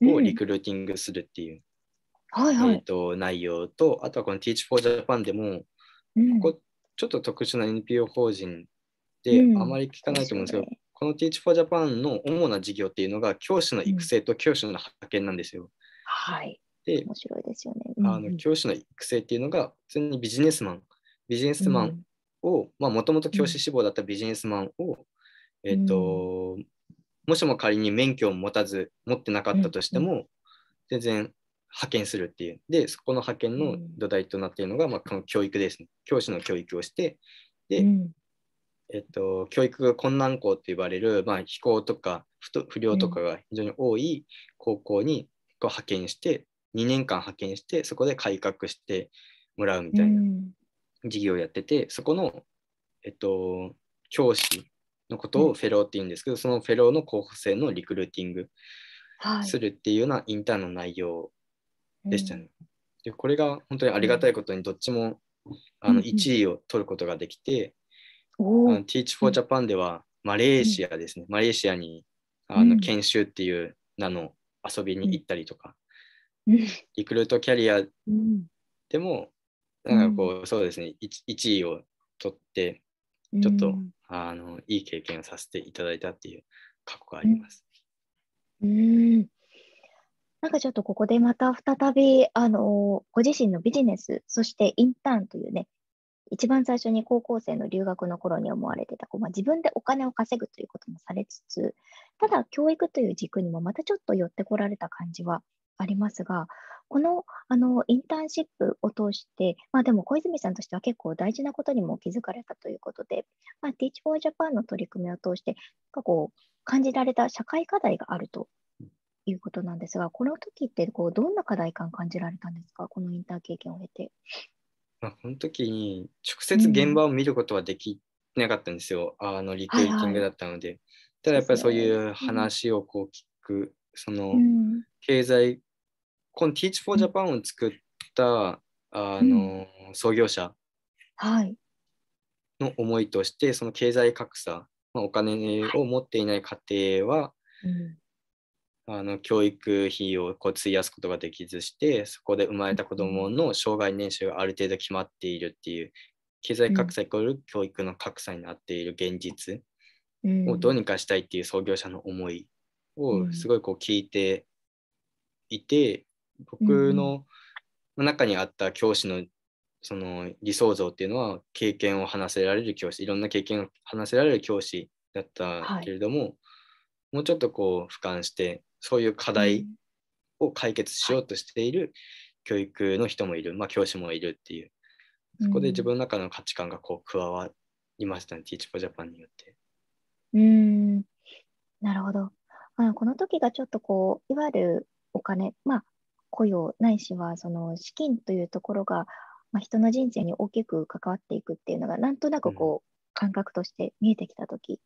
をリクルーティングするっていう、はいはいえー、と内容と、あとはこの Teach for Japan でも、ここちょっと特殊な NPO 法人で、あまり聞かないと思うんですけど、この Teach for Japan の主な事業っていうのが教師の育成と教師の派遣なんですよ。はい。で、面白
いですよね。あ
の教師の育成っていうのが普通にビジネスマン、ビジネスマンを、まあもともと教師志望だったビジネスマンを、えっ、と、もしも仮に免許を持たず持ってなかったとしても、全然派遣するっていう。で、そこの派遣の土台となっているのが、まあ、この教育ですね。教師の教育をして、で、えっと、教育が困難校と呼ばれる、まあ、非行とか不良とかが非常に多い高校にこう派遣して、2年間派遣して、そこで改革してもらうみたいな事業をやってて、そこの、えっと、教師のことをフェローって言うんですけど、そのフェローの候補生のリクルーティングするっていうようなインターンの内容でしたね。でこれが本当にありがたいことにどっちもあの1位を取ることができて、あの Teach for Japan ではマレーシアですね、マレーシアにあの研修っていう名の遊びに行ったりとか、リクルートキャリアでも、なんかこう、そうですね1、1位を取って、ちょっと、あのいい経験をさせていただいたっていう過去があり
ます。
うんなんかちょっとここでまた再び、あの、ご自身のビジネス、そしてインターンというね、一番最初に高校生の留学の頃に思われてた、まあ、自分でお金を稼ぐということもされつつ、ただ教育という軸にもまたちょっと寄ってこられた感じはありますが、このあのインターンシップを通して、まあ、でも小泉さんとしては結構大事なことにも気づかれたということで、まあ、Teach for Japan の取り組みを通して、なんかこう感じられた社会課題があるということなんですが、この時ってこうどんな課題感感じられたんですか、このインター経験を経て。
まあ、この時に直接現場を見ることはできなかったんですよ、うん、あのリクルーティングだったので。はいはい、ただやっぱりそういう話をこう聞く、うん、その経済、この Teach for Japan を作ったあの、創業者の思いとして、その経済格差、まあ、お金を持っていない家庭は、あの教育費をこう費やすことができずしてそこで生まれた子どもの障害年収がある程度決まっているっていう経済格差イコール教育の格差になっている現実をどうにかしたいっていう創業者の思いをすごいこう聞いていて
僕の
中にあった教師のその理想像っていうのは経験を話せられる教師いろんな経験を話せられる教師だったけれども、もうちょっとこう俯瞰してそういう課題を解決しようとしている教育の人もいる、まあ、教師もいるっていうそこで自分の中の価値観がこう加わりましたね、うん、a c h for Japan によって。
うんなるほど。あこの時がちょっとこういわゆるお金、まあ、雇用ないしはその資金というところが、まあ、人の人生に大きく関わっていくっていうのがなんとなくこう、うん、感覚として見えてきた時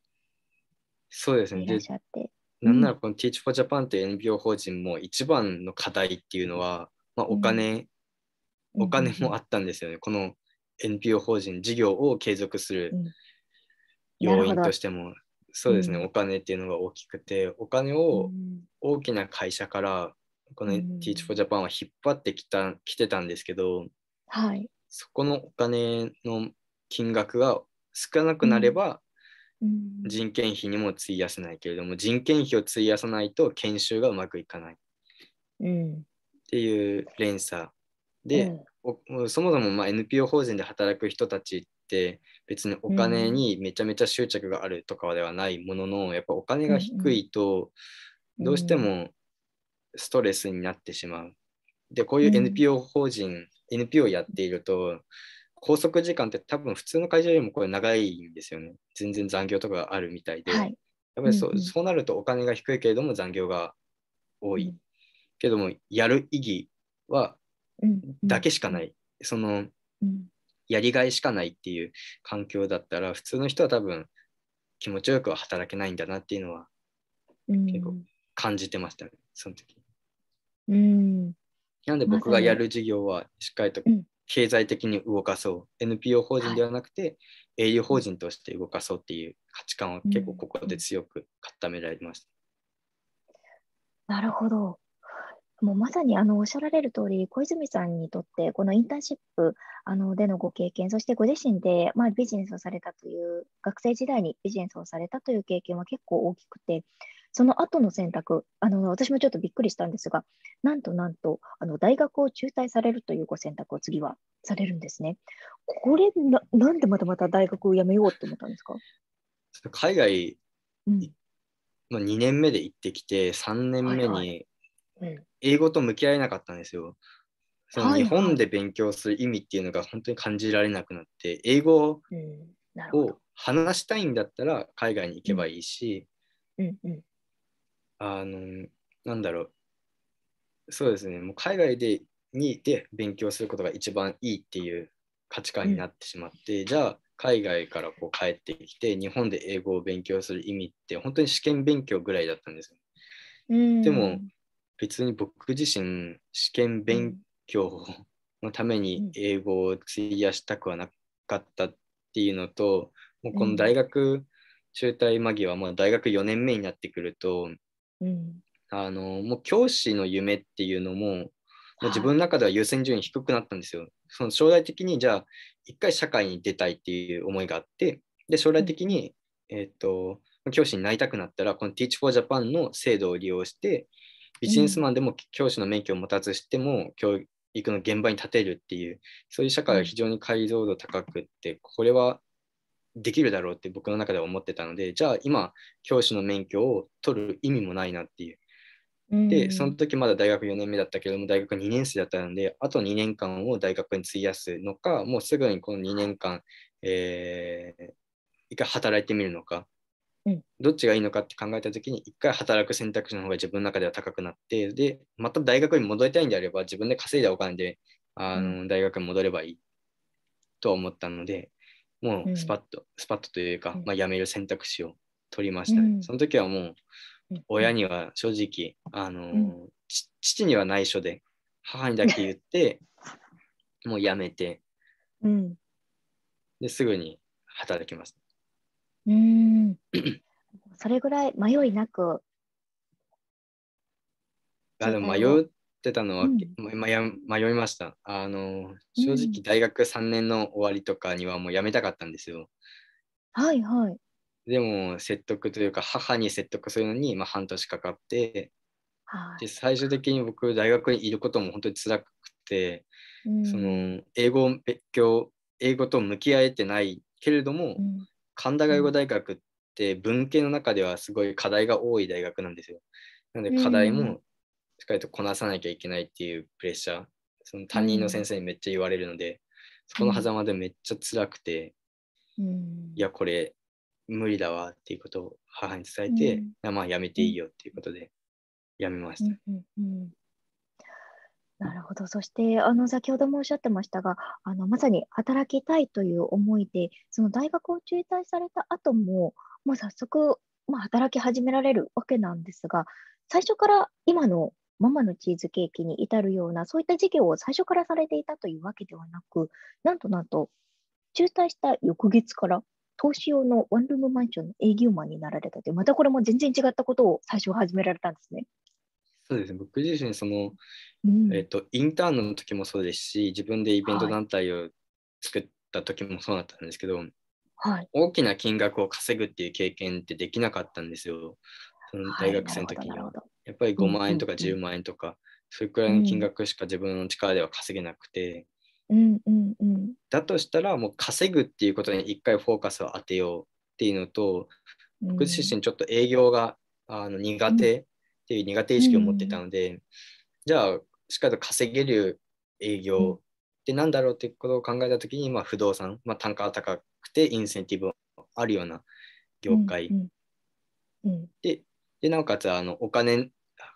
そうですね。いらっしゃって。
なんならこの Teach for Japan という NPO 法人も一番の課題っていうのは、まあ、お金、うん、お金もあったんですよね。この NPO 法人事業を継続する要因としても、うん、そうですね、お金っていうのが大きくて、お金を大きな会社からこの Teach for Japan は引っ張ってきた来てたんですけど、はい、そこのお金の金額が少なくなれば、人件費にも費やせないけれども人件費を費やさないと研修がうまくいかないっていう連鎖で、うん、そもそもま NPO 法人で働く人たちって別にお金にめちゃめちゃ執着があるとかではないもののやっぱお金が低いとどうしてもストレスになってしまう。でこういう NPO 法人、NPO やっていると拘束時間って多分普通の会社よりもこれ長いんですよね。全然残業とかあるみたいで。はい、やっぱりそうなるとお金が低いけれども残業が多い。けども、やる意義はだけしかない。うんうん、その、やりがいしかないっていう環境だったら、普通の人は多分気持ちよくは働けないんだなっていうのは、結構感じてましたね、その時。
うん、
なんで僕がやる事業はしっかりと経済的に動かそう NPO 法人ではなくて、営利法人として動かそうっていう価値観を結構ここで強く固められました。
うん、なるほどもうまさにあのおっしゃられる通り、小泉さんにとって、このインターンシップあのでのご経験、そしてご自身で、まあ、ビジネスをされたという、学生時代にビジネスをされたという経験は結構大きくて、その後の選択、あの私もちょっとびっくりしたんですが、なんとなんとあの大学を中退されるというご選択を次はされるんですね。これな、なんでまたまた大学を辞めようと思ったんですか
海外、うん、ま2年目で行ってきて、3年目に英語と向き合えなかったんですよ。その日本で勉強する意味っていうのが本当に感じられなくなって、英語を話したいんだったら海外に行けばいいし、うん、あの、なんだろう、そうですね、もう海外でにで勉強することが一番いいっていう価値観になってしまって、うん、じゃあ海外からこう帰ってきて日本で英語を勉強する意味って本当に試験勉強ぐらいだったんです
よ。でも
別に僕自身試験勉強のために英語を費やしたくはなかったっていうのともうこの大学中退間際、まあ、大学4年目になってくるとうん、あのもう教師の夢っていうのももう自分の中では優先順位低くなったんですよ。その将来的にじゃあ一回社会に出たいっていう思いがあってで将来的に、えーと、と教師になりたくなったらこの Teach for Japan の制度を利用してビジネスマンでも教師の免許を持たずしても、教育の現場に立てるっていうそういう社会は非常に解像度高くってこれはできるだろうって僕の中では思ってたのでじゃあ今教師の免許を取る意味もないなっていう。でその時まだ大学4年目だったけども大学2年生だったのであと2年間を大学に費やすのかもうすぐにこの2年間、えー、一回働いてみるのか、うん、どっちがいいのかって考えた時に一回働く選択肢の方が自分の中では高くなってでまた大学に戻りたいんであれば自分で稼いだお金であの、大学に戻ればいいと思ったのでもうスパッと、うん、スパッとというか、まあ、辞める選択肢を取りました、ね、その時はもう親には正直、あの父には内緒で母にだけ言って もう辞めて、うん、ですぐに働きます。
うん それぐらい迷いなく
あでも迷う
ってたのは、うん、迷いました。あの正直大学3年の終わりとかにはもうやめたかったんですよ。
はいはい。
でも説得というか母に説得するのに、まあ、半年かかって、はい、で最終的に僕大学にいることも本当に辛くて、うん、その英語勉強英語と向き合えてないけれども、うん、神田外語大学って文系の中ではすごい課題が多い大学なんですよ。なので課題もしっかりとこなさなきゃいけないっていうプレッシャーその担任の先生にめっちゃ言われるので、そこの狭間でめっちゃ辛くて、うん、いやこれ無理だわっていうことを母に伝えて、うん、まあやめていいよっ
ていうことでやめました。
うんうんうんなるほど。そして、あの、先ほどもおっしゃってましたが、あの、まさに働きたいという思いで、その大学を中退された後も、もう早速、まあ、働き始められるわけなんですが、最初から今のママのチーズケーキに至るような、そういった事業を最初からされていたというわけではなく、なんとなんと、中退した翌月から投資用のワンルームマンションの営業マンになられたという、またこれも全然違ったことを最初始められたんですね。
そうですね僕自身その、うん、えーと、インターンの時もそうですし自分でイベント団体を作った時もそうだったんですけど、はい、大きな金額を稼ぐっていう経験ってできなかったんですよその大学生の時には。やっぱり5万円とか10万円とか、それくらいの金額しか自分の力では稼げなくて、
うんうんうん、
だとしたらもう稼ぐっていうことに一回フォーカスを当てようっていうのと僕自身ちょっと営業があの苦手っていう苦手意識を持ってたので、じゃあしっかりと稼げる営業って何だろうっていうことを考えた時に、まあ、不動産、まあ、単価が高くてインセンティブあるような業界、でで、なおかつ、あの、お金、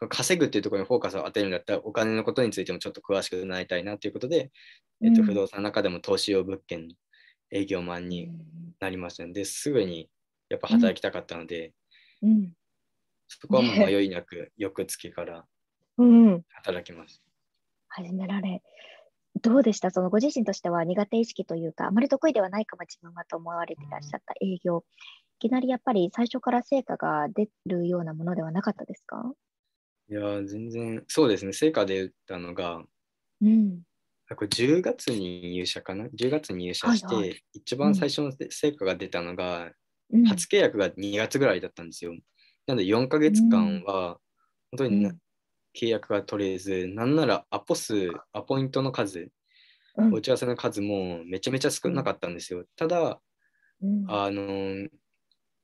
稼ぐっていうところにフォーカスを当てるんだったら、お金のことについてもちょっと詳しくなりたいなということで、えっと、不動産の中でも投資用物件の営業マンになりましたので、すぐにやっぱ働きたかったので、うん、そこはもう迷いなく、翌月から働きます。
始められ。
どうでしたそのご自身としては苦手意識というか、あまり得意ではないかも自分はと思われていらっしゃった営業、きなりやっぱり最初から成果が出るようなものではなかったですか
いや全然そうですね成果で打ったのが、うん、これ10月に入社かな10月に入社して、はいはい、一番最初の成果が出たのが、うん、初契約が2月ぐらいだったんですよ。なので4か月間は本当に、うん、契約が取れず、なんならアポ数、アポイントの数、うん、打ち合わせの数もめちゃめちゃ少なかったんですよ。ただ、あの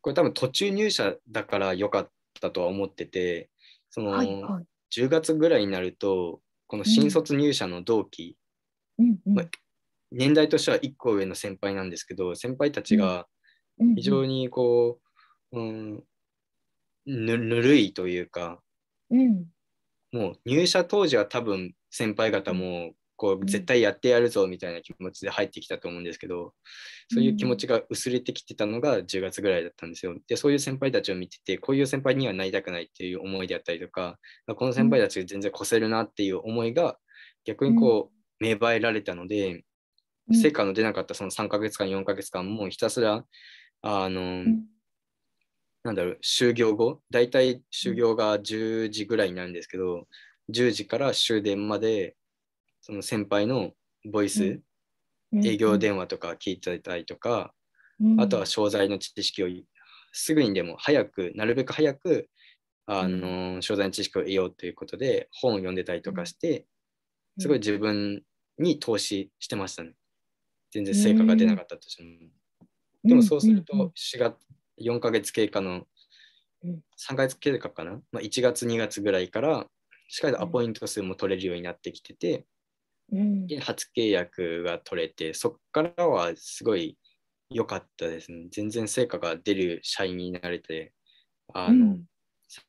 これ多分途中入社だから良かったとは思ってて、その、はいはい、10月ぐらいになると、この新卒入社の同期、うんまあ、年代としては1個上の先輩なんですけど、先輩たちが非常にこう、うん、ぬるいというか、うん、もう入社当時は多分先輩方もこう絶対やってやるぞみたいな気持ちで入ってきたと思うんですけどそういう気持ちが薄れてきてたのが10月ぐらいだったんですよでそういう先輩たちを見ててこういう先輩にはなりたくないっていう思いであったりとかこの先輩たち全然越せるなっていう思いが逆にこう芽生えられたので成果の出なかったその3ヶ月間4ヶ月間もひたすらあの、なんだろう就業後大体就業が10時ぐらいになるんですけど10時から終電までその先輩のボイス、うん、営業電話とか聞いてたりとか、うん、あとは商材の知識をすぐにでも早くなるべく早くあの商材の知識を得ようということで本を読んでたりとかして、すごい自分に投資してましたね全然成果が出なかったとしても、でもそうすると4月4ヶ月経過の3ヶ月経過かな、まあ、1月2月ぐらいからしっかりとアポイント数も取れるようになってきてて、で初契約が取れてそこからはすごい良かったですね全然成果が出る社員になれてあの、うん、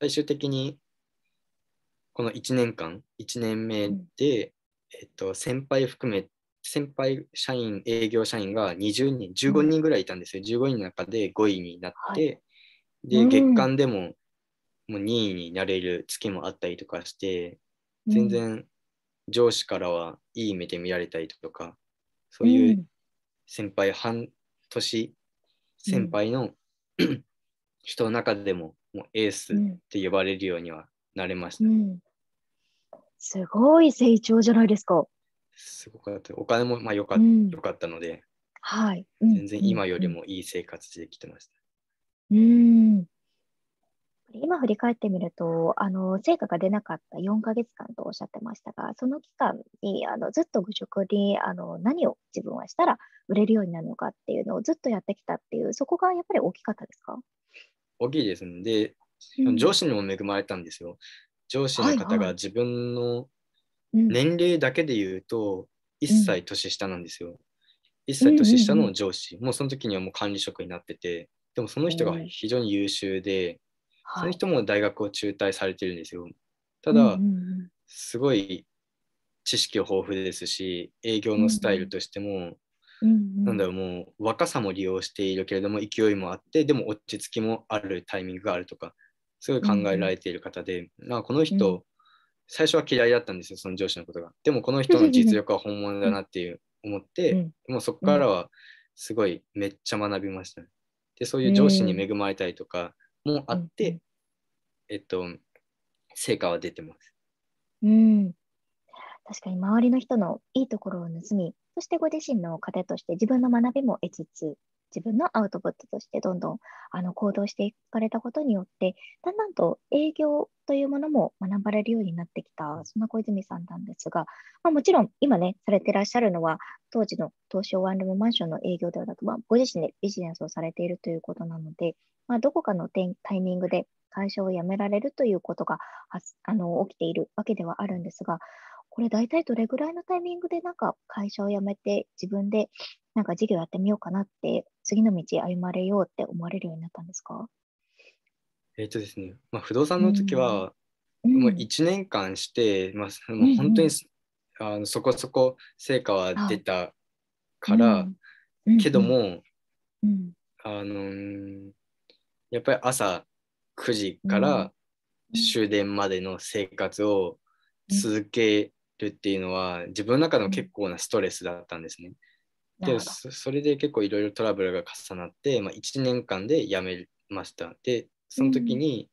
最終的にこの1年間1年目で、えっと、先輩含め先輩社員営業社員が20人15人ぐらいいたんですよ、15人の中で5位になって、はい、で月間でももう2位になれる月もあったりとかして全然上司からはいい目で見られたりとかそういう先輩、うん、半年先輩の、うん、人の中でももうエースって呼ばれるようにはなれまし
た、すごい成長じゃないですか。
すごかった。お金もまあよか,、よかったので、
はい、全然今
よりもいい生活できてました。
うん今振り返ってみると、あの成果が出なかった4ヶ月間とおっしゃってましたが、その期間にあのずっと愚直にあの何を自分はしたら売れるようになるのかっていうのをずっとやってきたっていう、そこがやっぱり大きかったですか
大きいですね。で、上司にも恵まれたんですよ。うん、上司の方が自分の年齢だけで言うと、1歳年下なんですよ。1歳年下の上司、もうその時にはもう管理職になってて、でもその人が非常に優秀で、はい、その人も大学を中退されてるんですよ。ただ、すごい知識豊富ですし営業のスタイルとしても、
なんだろ
うもう若さも利用しているけれども勢いもあってでも落ち着きもあるタイミングがあるとかすごい考えられている方で、うん、この人、うん、最初は嫌いだったんですよその上司のことがでもこの人の実力は本物だなっていう思って、うん、もうそこからはすごいめっちゃ学びました、でそういう上司に恵まれたりとか、もあって、うん、えっと、成果は出てます。
うん。確かに周りの人のいいところを盗み、そしてご自身の糧として自分の学びも得つつ、自分のアウトプットとしてどんどんあの行動していかれたことによってだんだんと営業というものも学ばれるようになってきたそんな小泉さんなんですが、まあ、もちろん今ねされてらっしゃるのは当時の東証ワンルームマンションの営業ではなく、まあ、ご自身でビジネスをされているということなので、まあ、どこかのタイミングで会社を辞められるということがあの起きているわけではあるんですがこれ大体どれぐらいのタイミングでなんか会社を辞めて自分でなんか事業やってみようかなって次の道歩まれようって思われるようになったんですか
えっ、とですね、まあ、不動産の時は、もう1年間して、まあ、もう本当に、うんうん、あのそこそこ成果は出たから、うん、けども、うん、あのやっぱり朝9時から終電までの生活を続けるっていうのは、自分の中の結構なストレスだったんですね。
でそ
れで結構いろいろトラブルが重なって、まあ、1年間で辞めましたでその時に、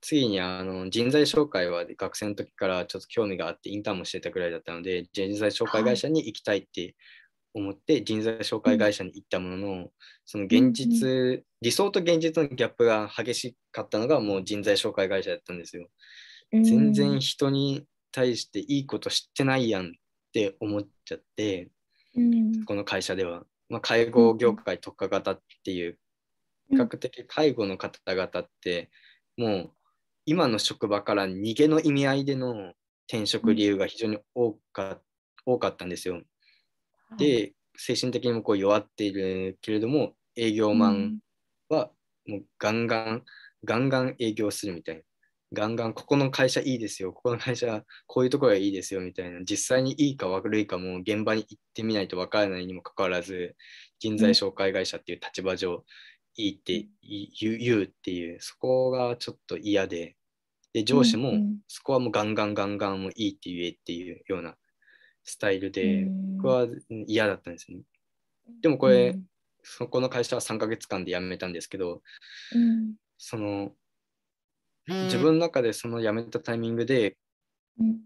次にあの人材紹介は学生の時からちょっと興味があってインターンもしてたぐらいだったので人材紹介会社に行きたいって思って人材紹介会社に行ったものの、その現実、理想と現実のギャップが激しかったのがもう人材紹介会社だったんですよ。
全然
人に対していいこと知ってないやんって思っちゃってうん、この会社では、まあ、介護業界特化型っていう比較的介護の方々ってもう今の職場から逃げの意味合いでの転職理由が非常に多か多かったんですよ。で精神的にもこう弱っているけれども営業マンはもうガンガンガンガン営業するみたいな。ガンガンここの会社いいですよ、ここの会社こういうところがいいですよみたいな、実際にいいか悪いかも現場に行ってみないと分からないにもかかわらず、人材紹介会社っていう立場上、いいって言うっていう、そこがちょっと嫌で、で上司もそこはもうガンガンガンガンもいいって言えっていうようなスタイルで、僕は嫌だったんですね。でもこれ、そこの会社は3ヶ月間で辞めたんですけど、その自分の中でその辞めたタイミングで、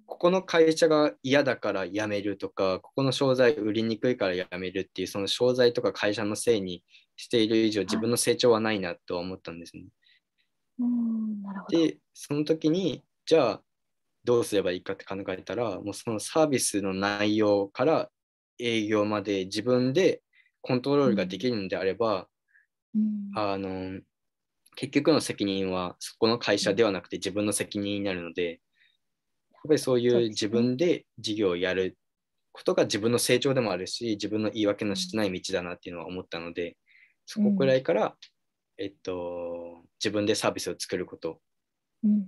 ここの会社が嫌だから辞めるとかここの商材売りにくいから辞めるっていうその商材とか会社のせいにしている以上自分の成長はないなとは思ったんですね。でその時にじゃあどうすればいいかって考えたらもうそのサービスの内容から営業まで自分でコントロールができるのであれば、うん、あの結局の責任はそこの会社ではなくて自分の責任になるので、やっぱりそういう自分で事業をやることが自分の成長でもあるし、自分の言い訳のしてない道だなっていうのは思ったので、そこくらいから、うん、えっと、自分でサービスを作ること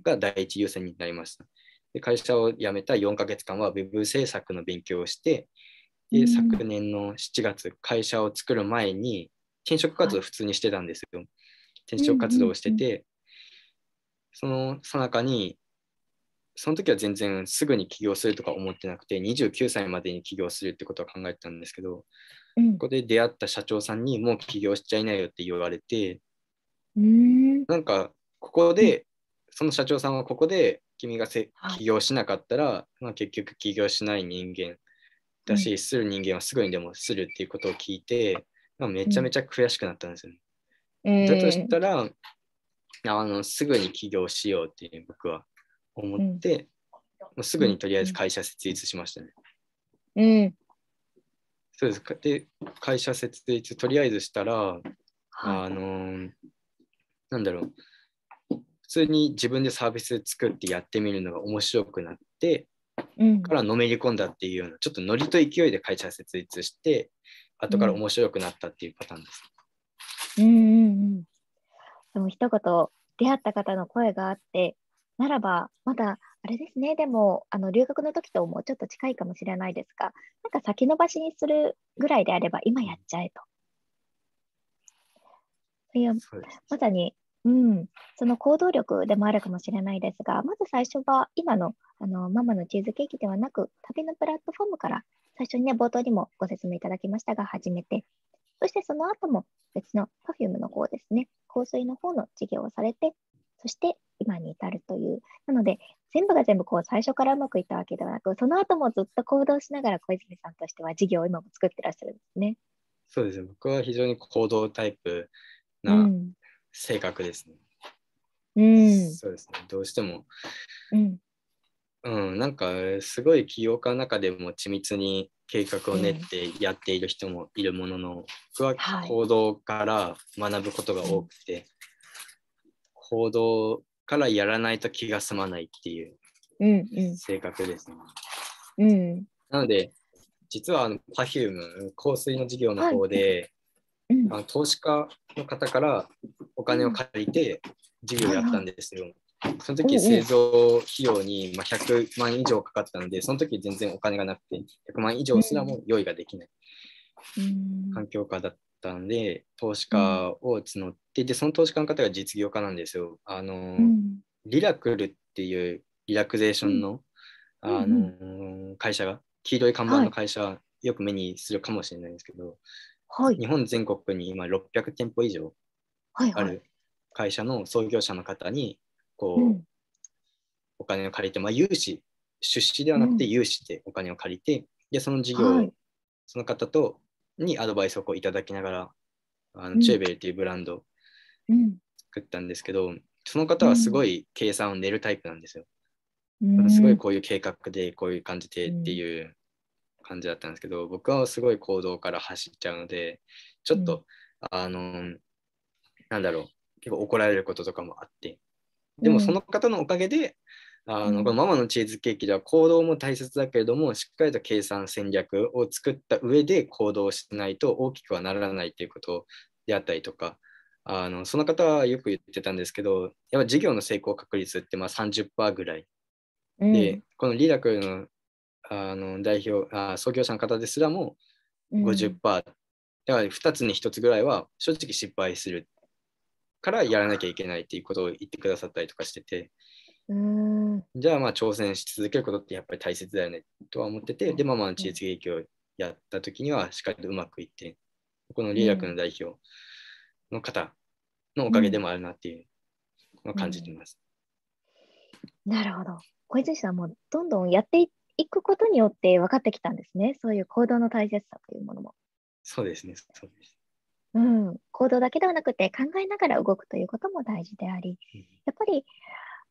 が第一優先になりました。で会社を辞めた4ヶ月間は Web 制作の勉強をして、で、昨年の7月、会社を作る前に転職活動普通にしてたんですよ。はい
転職活動をして
て、そのさなかにその時は全然すぐに起業するとか思ってなくて29歳までに起業するってことは考えてたんですけど、うん、ここで出会った社長さんにもう起業しちゃいなよって言われて、
うん、
なんかここで、その社長さんはここで君が起業しなかったら、まあ、結局起業しない人間だし、する人間はすぐにでもするっていうことを聞いて、まあ、めちゃめちゃ悔しくなったんですよね。
えー、だとし
たらあのすぐに起業しようっていう僕は思って、うん、すぐにとりあえず会社設立しましたね。うん、そうですで会社設立とりあえずしたら、あのなんだろう普通に自分でサービス作ってやってみるのが面白くなって、うん、からのめり込んだっていうようなちょっとノリと勢いで会社設立して後から面白くなったっていうパターンです。
うん
うんうん。でも一言出会った方の声があってならばまだあれですねでもあの留学の時ともうちょっと近いかもしれないですがなんか先延ばしにするぐらいであれば今やっちゃえと。いやまさに、うん、その行動力でもあるかもしれないですがまず最初は今のあのママのチーズケーキではなく旅のプラットフォームから最初にね冒頭にもご説明いただきましたが始めてそしてその後も別の Perfume の方ですね、香水の方の事業をされて、そして今に至るという。なので、全部が全部こう最初からうまくいったわけではなく、その後もずっと行動しながら小泉さんとしては事業を今も作ってらっしゃるんですね。
そうですね。僕は非常に行動タイプな性格ですね。
う
ん、そ
うですね。どうしても、うん、うん、なんかすごい起業家の中でも緻密に計画を練ってやっている人もいるものの、僕は行動から学ぶことが多くて、はい、行動からやらないと気が済まないっていう性格ですね。うん、うん、なので実はあの Perfume 香水の事業の方で、はい、あの投資家の方からお金を借りて事業をやったんですよ。はいはいその時製造費用にま100万以上かかったので、その時全然お金がなくて、100万以上すらも用意ができない環境下だったんで、投資家を募って、で、その投資家の方が実業家なんですよ。あの、リラクルっていうリラクゼーションの、あの会社が、黄色い看板の会社、はよく目にするかもしれないんですけど、はい、日本全国に今600店舗以上ある会社の創業者の方にこう、うん、お金を借りて、まあ、融資出資ではなくて融資でお金を借りて、でその事業を、はい、その方とにアドバイスをこういただきながらあのチューベルっていうブランドを作ったんですけど、その方はすごい計算を練るタイプなんですよ。すごいこういう計画でこういう感じでっていう感じだったんですけど、僕はすごい行動から走っちゃうのでちょっと、あのなんだろう結構怒られることとかもあってでもその方のおかげで、うん、あのこのママのチーズケーキでは行動も大切だけれどもしっかりと計算戦略を作った上で行動しないと大きくはならないということであったりとかあのその方はよく言ってたんですけどやっぱ事業の成功確率ってまあ30%ぐらい、うん、でこのリラクルのあの代表あ創業者の方ですらも50%、うん、だから2つに1つぐらいは正直失敗するからやらなきゃいけないっていうことを言ってくださったりとかしてて、
うん
じゃあまあ挑戦し続けることってやっぱり大切だよねとは思ってて、で、まあまあ地域劇をやった時にはしっかりとうまくいって、このリーラクの代表の方のおかげでもあるなっていうのを感じています。
なるほど。小泉さんもどんどんやっていくことによって分かってきたんですね。そういう行動の大切さというものも。
そうですね。そうです。
うん、行動だけではなくて考えながら動くということも大事であり、やっぱり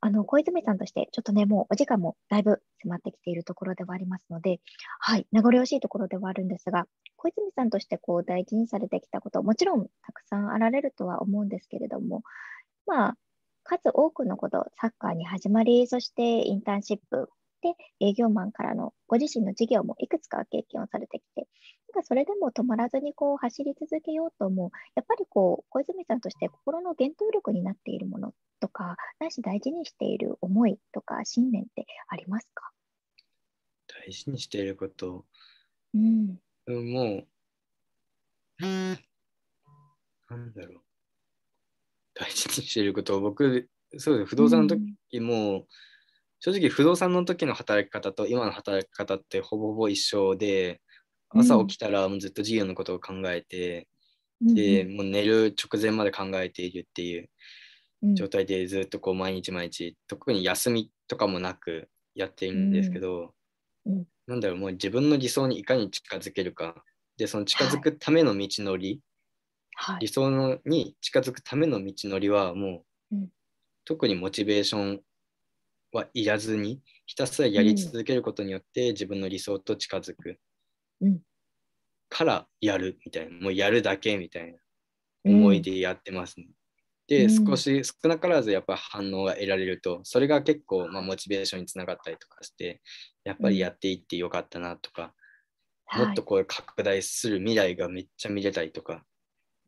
あの小泉さんとして、ちょっとね、もうお時間もだいぶ迫ってきているところではありますので、はい、名残惜しいところではあるんですが、小泉さんとしてこう大事にされてきたこと、もちろんたくさんあられるとは思うんですけれども、まあ、数多くのこと、サッカーに始まり、そしてインターンシップ、で営業マンからのご自身の事業もいくつか経験をされてきてなんかそれでも止まらずにこう走り続けようと思う、やっぱりこう小泉さんとして心の原動力になっているものとかなし大事にしている思いとか信念ってありますか
大事にしていること、
う
ん、もう、なんだろう。
大事にしていること僕、そうです不動産の時も、正直不動産の時の働き方と今の働き方ってほぼほぼ一緒で朝起きたらもうずっと事業のことを考えて、うん、でもう寝る直前まで考えているっていう状態でずっとこう毎日毎日特に休みとかもなくやっているんですけど、うん、なんだろうもう自分の理想にいかに近づけるかでその近づくための道のり、はい、理想のに近づくための道のりはもう、うん、特にモチベーションはいらずにひたすらやり続けることによって自分の理想と近づく、からやるみたいなもうやるだけみたいな思いでやってますね。うん、で少し少なからずやっぱ反応が得られるとそれが結構まあモチベーションにつながったりとかしてやっぱりやっていってよかったなとか、うん、もっとこう拡大する未来がめっちゃ見れたりとか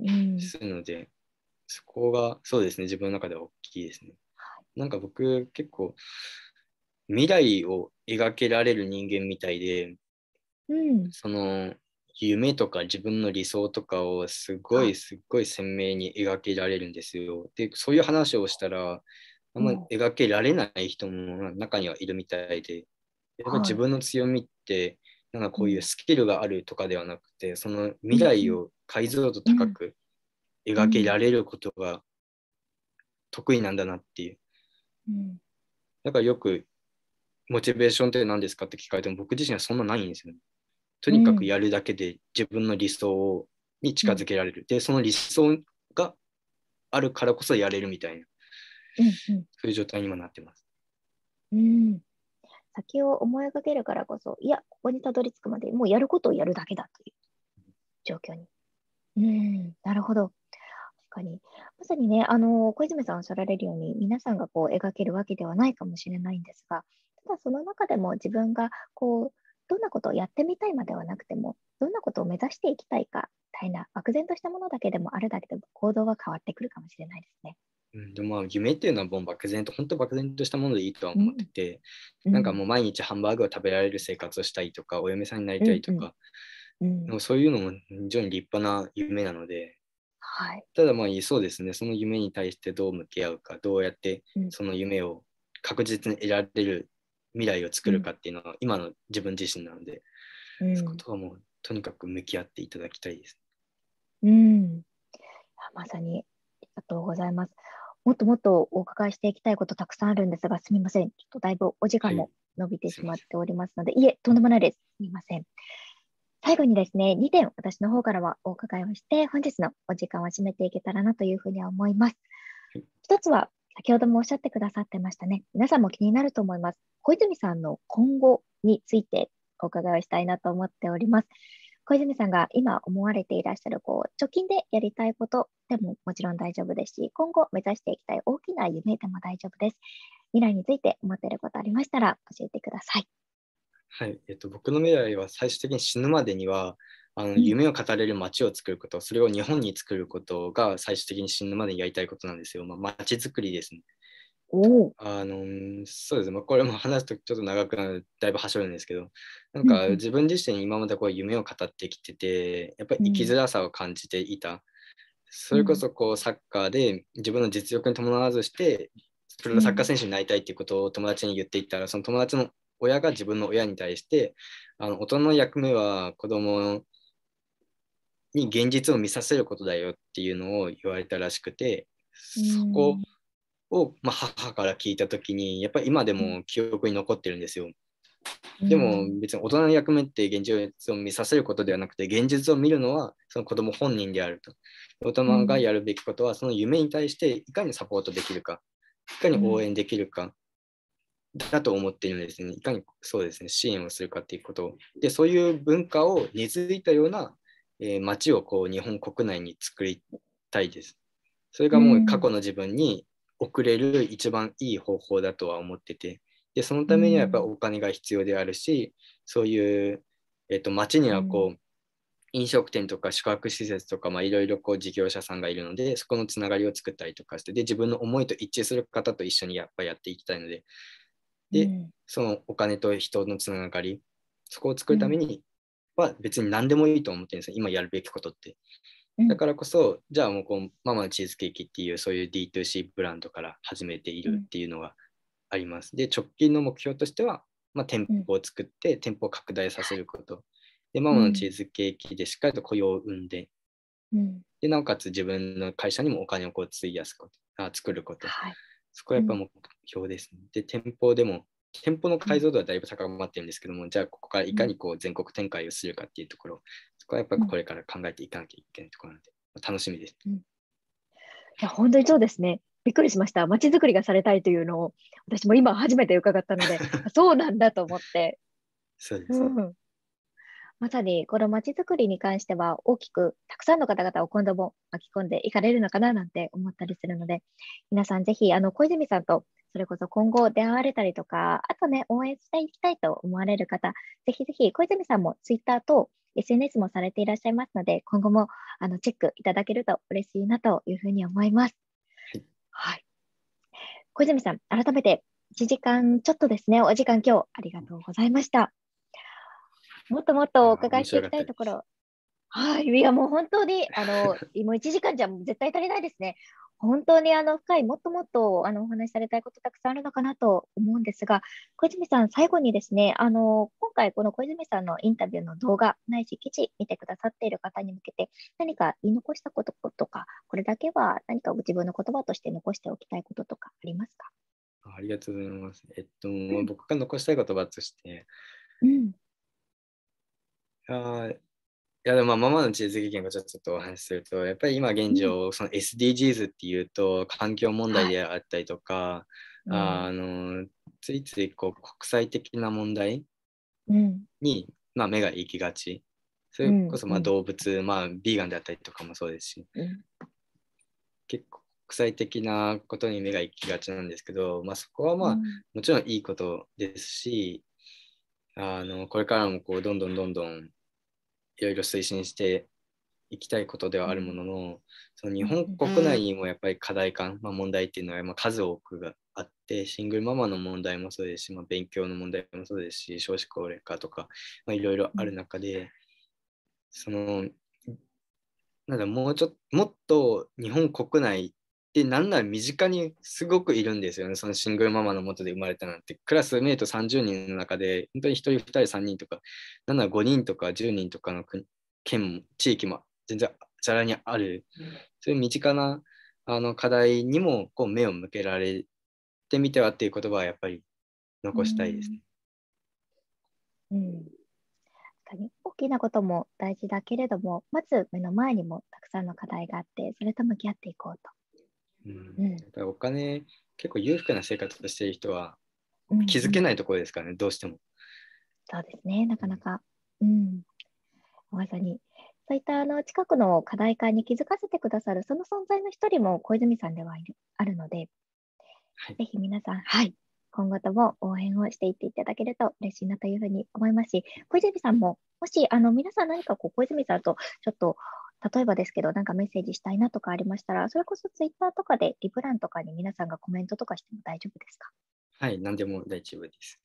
するので、そこがそうですね自分の中では大きいですね。なんか僕結構未来を描けられる人間みたいで、うん、その夢とか自分の理想とかをすごいすごい鮮明に描けられるんですよ。でそういう話をしたらあんま描けられない人も中にはいるみたいで、やっぱ自分の強みってなんかこういうスキルがあるとかではなくてその未来を解像度高く描けられることが得意なんだなっていうだからよくモチベーションって何ですかって聞かれても僕自身はそんなないんですよ、ね。とにかくやるだけで自分の理想に近づけられる。うん、で、その理想があるからこそやれるみたいな、うんうん、そういう状態にもなってます。
うん、先を思いがけるからこそ、いや、ここにたどり着くまでもうやることをやるだけだという状況に。うん、なるほど。かに。まさにね、あの、小泉さんおっしゃられるように、皆さんがこう描けるわけではないかもしれないんですが、ただその中でも自分がこう、どんなことをやってみたいまではなくても、どんなことを目指していきたいか、みたいな、漠然としたものだけでもあるだけでも行動は変わってくるかもしれないですね。
うん、でも夢っていうのはもう漠然と本当漠然としたものでいいとは思ってて、うん、なんかもう毎日ハンバーグを食べられる生活をしたいとかお嫁さんになりたいとか、うんうん、そういうのも非常に立派な夢なのではい、ただまあそうですねその夢に対してどう向き合うかどうやってその夢を確実に得られる未来を作るかっていうのは、今の自分自身なので、うん、そことはもうとにかく向き合っていただきたいです。
うん、まさにあ
りがとうございます。もっともっとお伺いしていきたいことたくさんあるんですが、すみません。ちょっとだいぶお時間も伸びてしまっておりますので、はい、いえ、とんでもないです。すみません。最後にですね、2点私の方からはお伺いをして、本日のお時間を締めていけたらなというふうには思います。一つは、先ほどもおっしゃってくださってましたね、皆さんも気になると思います。小泉さんの今後についてお伺いをしたいなと思っております。小泉さんが今思われていらっしゃるこう貯金でやりたいことでももちろん大丈夫ですし、今後目指していきたい大きな夢でも大丈夫です。未来について思っていることありましたら教えてください。
はい、えっと、僕の未来は最終的に死ぬまでにはあの夢を語れる街を作ること、それを日本に作ることが最終的に死ぬまでにやりたいことなんですよ。まあ、街づくりですね。おあのそうですね、まあ、これも話すとちょっと長くなる、だいぶ走るんですけど、なんか自分自身今までこう夢を語ってきてて、やっぱり生きづらさを感じていた。それこそこうサッカーで自分の実力に伴わずして、プロのサッカー選手になりたいっていうことを友達に言っていったら、その友達も親が自分の親に対して、あの大人の役目は子供に現実を見させることだよっていうのを言われたらしくて、
そこ
を、まあ、母から聞いた時に、やっぱり今でも記憶に残ってるんですよ。でも別に大人の役目って現実を見させることではなくて現実を見るのはその子供本人であると。大人がやるべきことはその夢に対していかにサポートできるか、いかに応援できるか、だと思っているんですね、いかにそうですね、支援をするかということ。で、そういう文化を根付いたような、えー、街をこう日本国内に作りたいです。それがもう過去の自分に送れる一番いい方法だとは思ってて、で、そのためにはやっぱお金が必要であるし、そういう、えー、と、街にはこう、飲食店とか宿泊施設とかいろいろ事業者さんがいるのでそこのつながりを作ったりとかしてで自分の思いと一致する方と一緒にやっぱやっていきたいのでで、うん、そのお金と人のつながり、そこを作るためには別に何でもいいと思ってるんですよ、今やるべきことって。だからこそ、じゃあもうこうママのチーズケーキっていうそういう D2C ブランドから始めているっていうのがあります。で、直近の目標としては、まあ、店舗を作って、店舗を拡大させること。で、ママのチーズケーキでしっかりと雇用を生んで、でなおかつ自分の会社にもお金をこう費やすことあ作ること、そこはやっぱ目表ですね。で、店舗でも、店舗の解像度はだいぶ高まってるんですけども、じゃあここからいかにこう全国展開をするかっていうところ、そこはやっぱりこれから考えていかなきゃいけないところなので、楽しみです。うん、い
や、本当にそうですね。びっくりしました。まちづくりがされたいというのを、私も今初めて伺ったので、そうなんだと思って。
そうです、うん
まさにこのまちづくりに関しては大きくたくさんの方々を今度も巻き込んでいかれるのかななんて思ったりするので皆さんぜひあの小泉さんとそれこそ今後出会われたりとか、あとね、応援していきたいと思われる方、ぜひぜひ小泉さんもツイッターと SNS もされていらっしゃいますので、今後もあのチェックいただけると嬉しいなというふうに思います。はい、小泉さん、改めて1時間ちょっとですね、お時間今日ありがとうございました。もっともっとお伺いしていきたいところ、はい、いやもう本当にあの もう1時間じゃ絶対足りないですね。本当にあの深い、もっともっとあのお話しされたいことたくさんあるのかなと思うんですが、小泉さん、最後にですね、あの今回、この小泉さんのインタビューの動画、ないし記事、見てくださっている方に向けて、何か言い残したこととか、これだけは何か自分の言葉として残しておきたいこととかありますか
ありがとうございます。えっと、うん、僕が残したい言葉として、うん、あやでもままの地域権がちょっとお話しするとやっぱり今現状、うん、SDGs っていうと環境問題であったりとか、はい、あのついついこう国際的な問題
に、
うん、まあ、目が行きがちそれこそま動物、うん、まあビーガンであったりとかもそうですし、結構国際的なことに目が行きがちなんですけど、まあ、そこはまあ、もちろんいいことですしあのこれからもこうどんどんどんどんいろいろ推進していきたいことではあるものの、その日本国内にもやっぱり課題感、まあ、問題っていうのはまあ数多くがあってシングルママの問題もそうですし、まあ、勉強の問題もそうですし少子高齢化とかいろいろある中でそのなんかもうちょっともっと日本国内で、なんなら身近にすごくいるんですよね。そのシングルママのもとで生まれたなんて、クラスメート30人の中で、本当に1人、2人、3人とか、なんなら5人とか10人とかの県も、地域も全然ざらにある、そういう身近なあの課題にもこう目を向けられてみてはっていう言葉はやっぱり残したいです
ね。うん、うん大きなことも大事だけれどもまず目の前にもたくさんの課題があってそれと向き合っていこうと
うん、やっぱりお金結構裕福な生活をしている人は気づけないところですからね、うんうん、どうしても。
そうですねなかなか、うん、まさにそういったあの近くの課題感に気づかせてくださるその存在の一人も小泉さんではいるあるので、はい、ぜひ皆さん、はい、今後とも応援をしていっていただけると嬉しいなというふうに思いますし小泉さんももしあの皆さん何かこう小泉さんとちょっと例えばですけど、なんかメッセージしたいなとかありましたら、それこそツイッターとかでリプランとかに皆さんがコメントとかしても大丈夫ですか
はい、何でも大丈
夫です。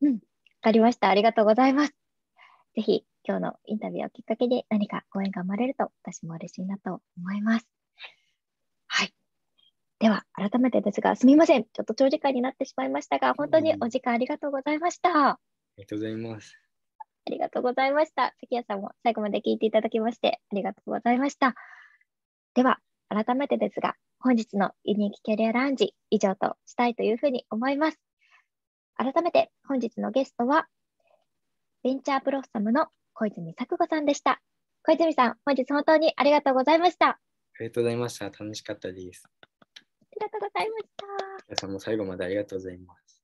うん、わかりました。ありがとうございます。ぜひ、今日のインタビューをきっかけで何かご縁が生まれると私も嬉しいなと思います。はい。では、改めてですが、すみません。ちょっと長時間になってしまいましたが、本当にお時間ありがとうございました。あ
りがとうございます。
ありがとうございました。関谷さんも最後まで聞いていただきまして、ありがとうございました。では、改めてですが、本日のユニークキャリアラウンジ、以上としたいというふうに思います。改めて、本日のゲストは、ベンチャープロッサムの小泉作子さんでした。小泉さん、本日本当にありがとうございました。あ
りがとうございました。楽し
かったです。ありがとうございました。皆さんも最後までありがとうございます。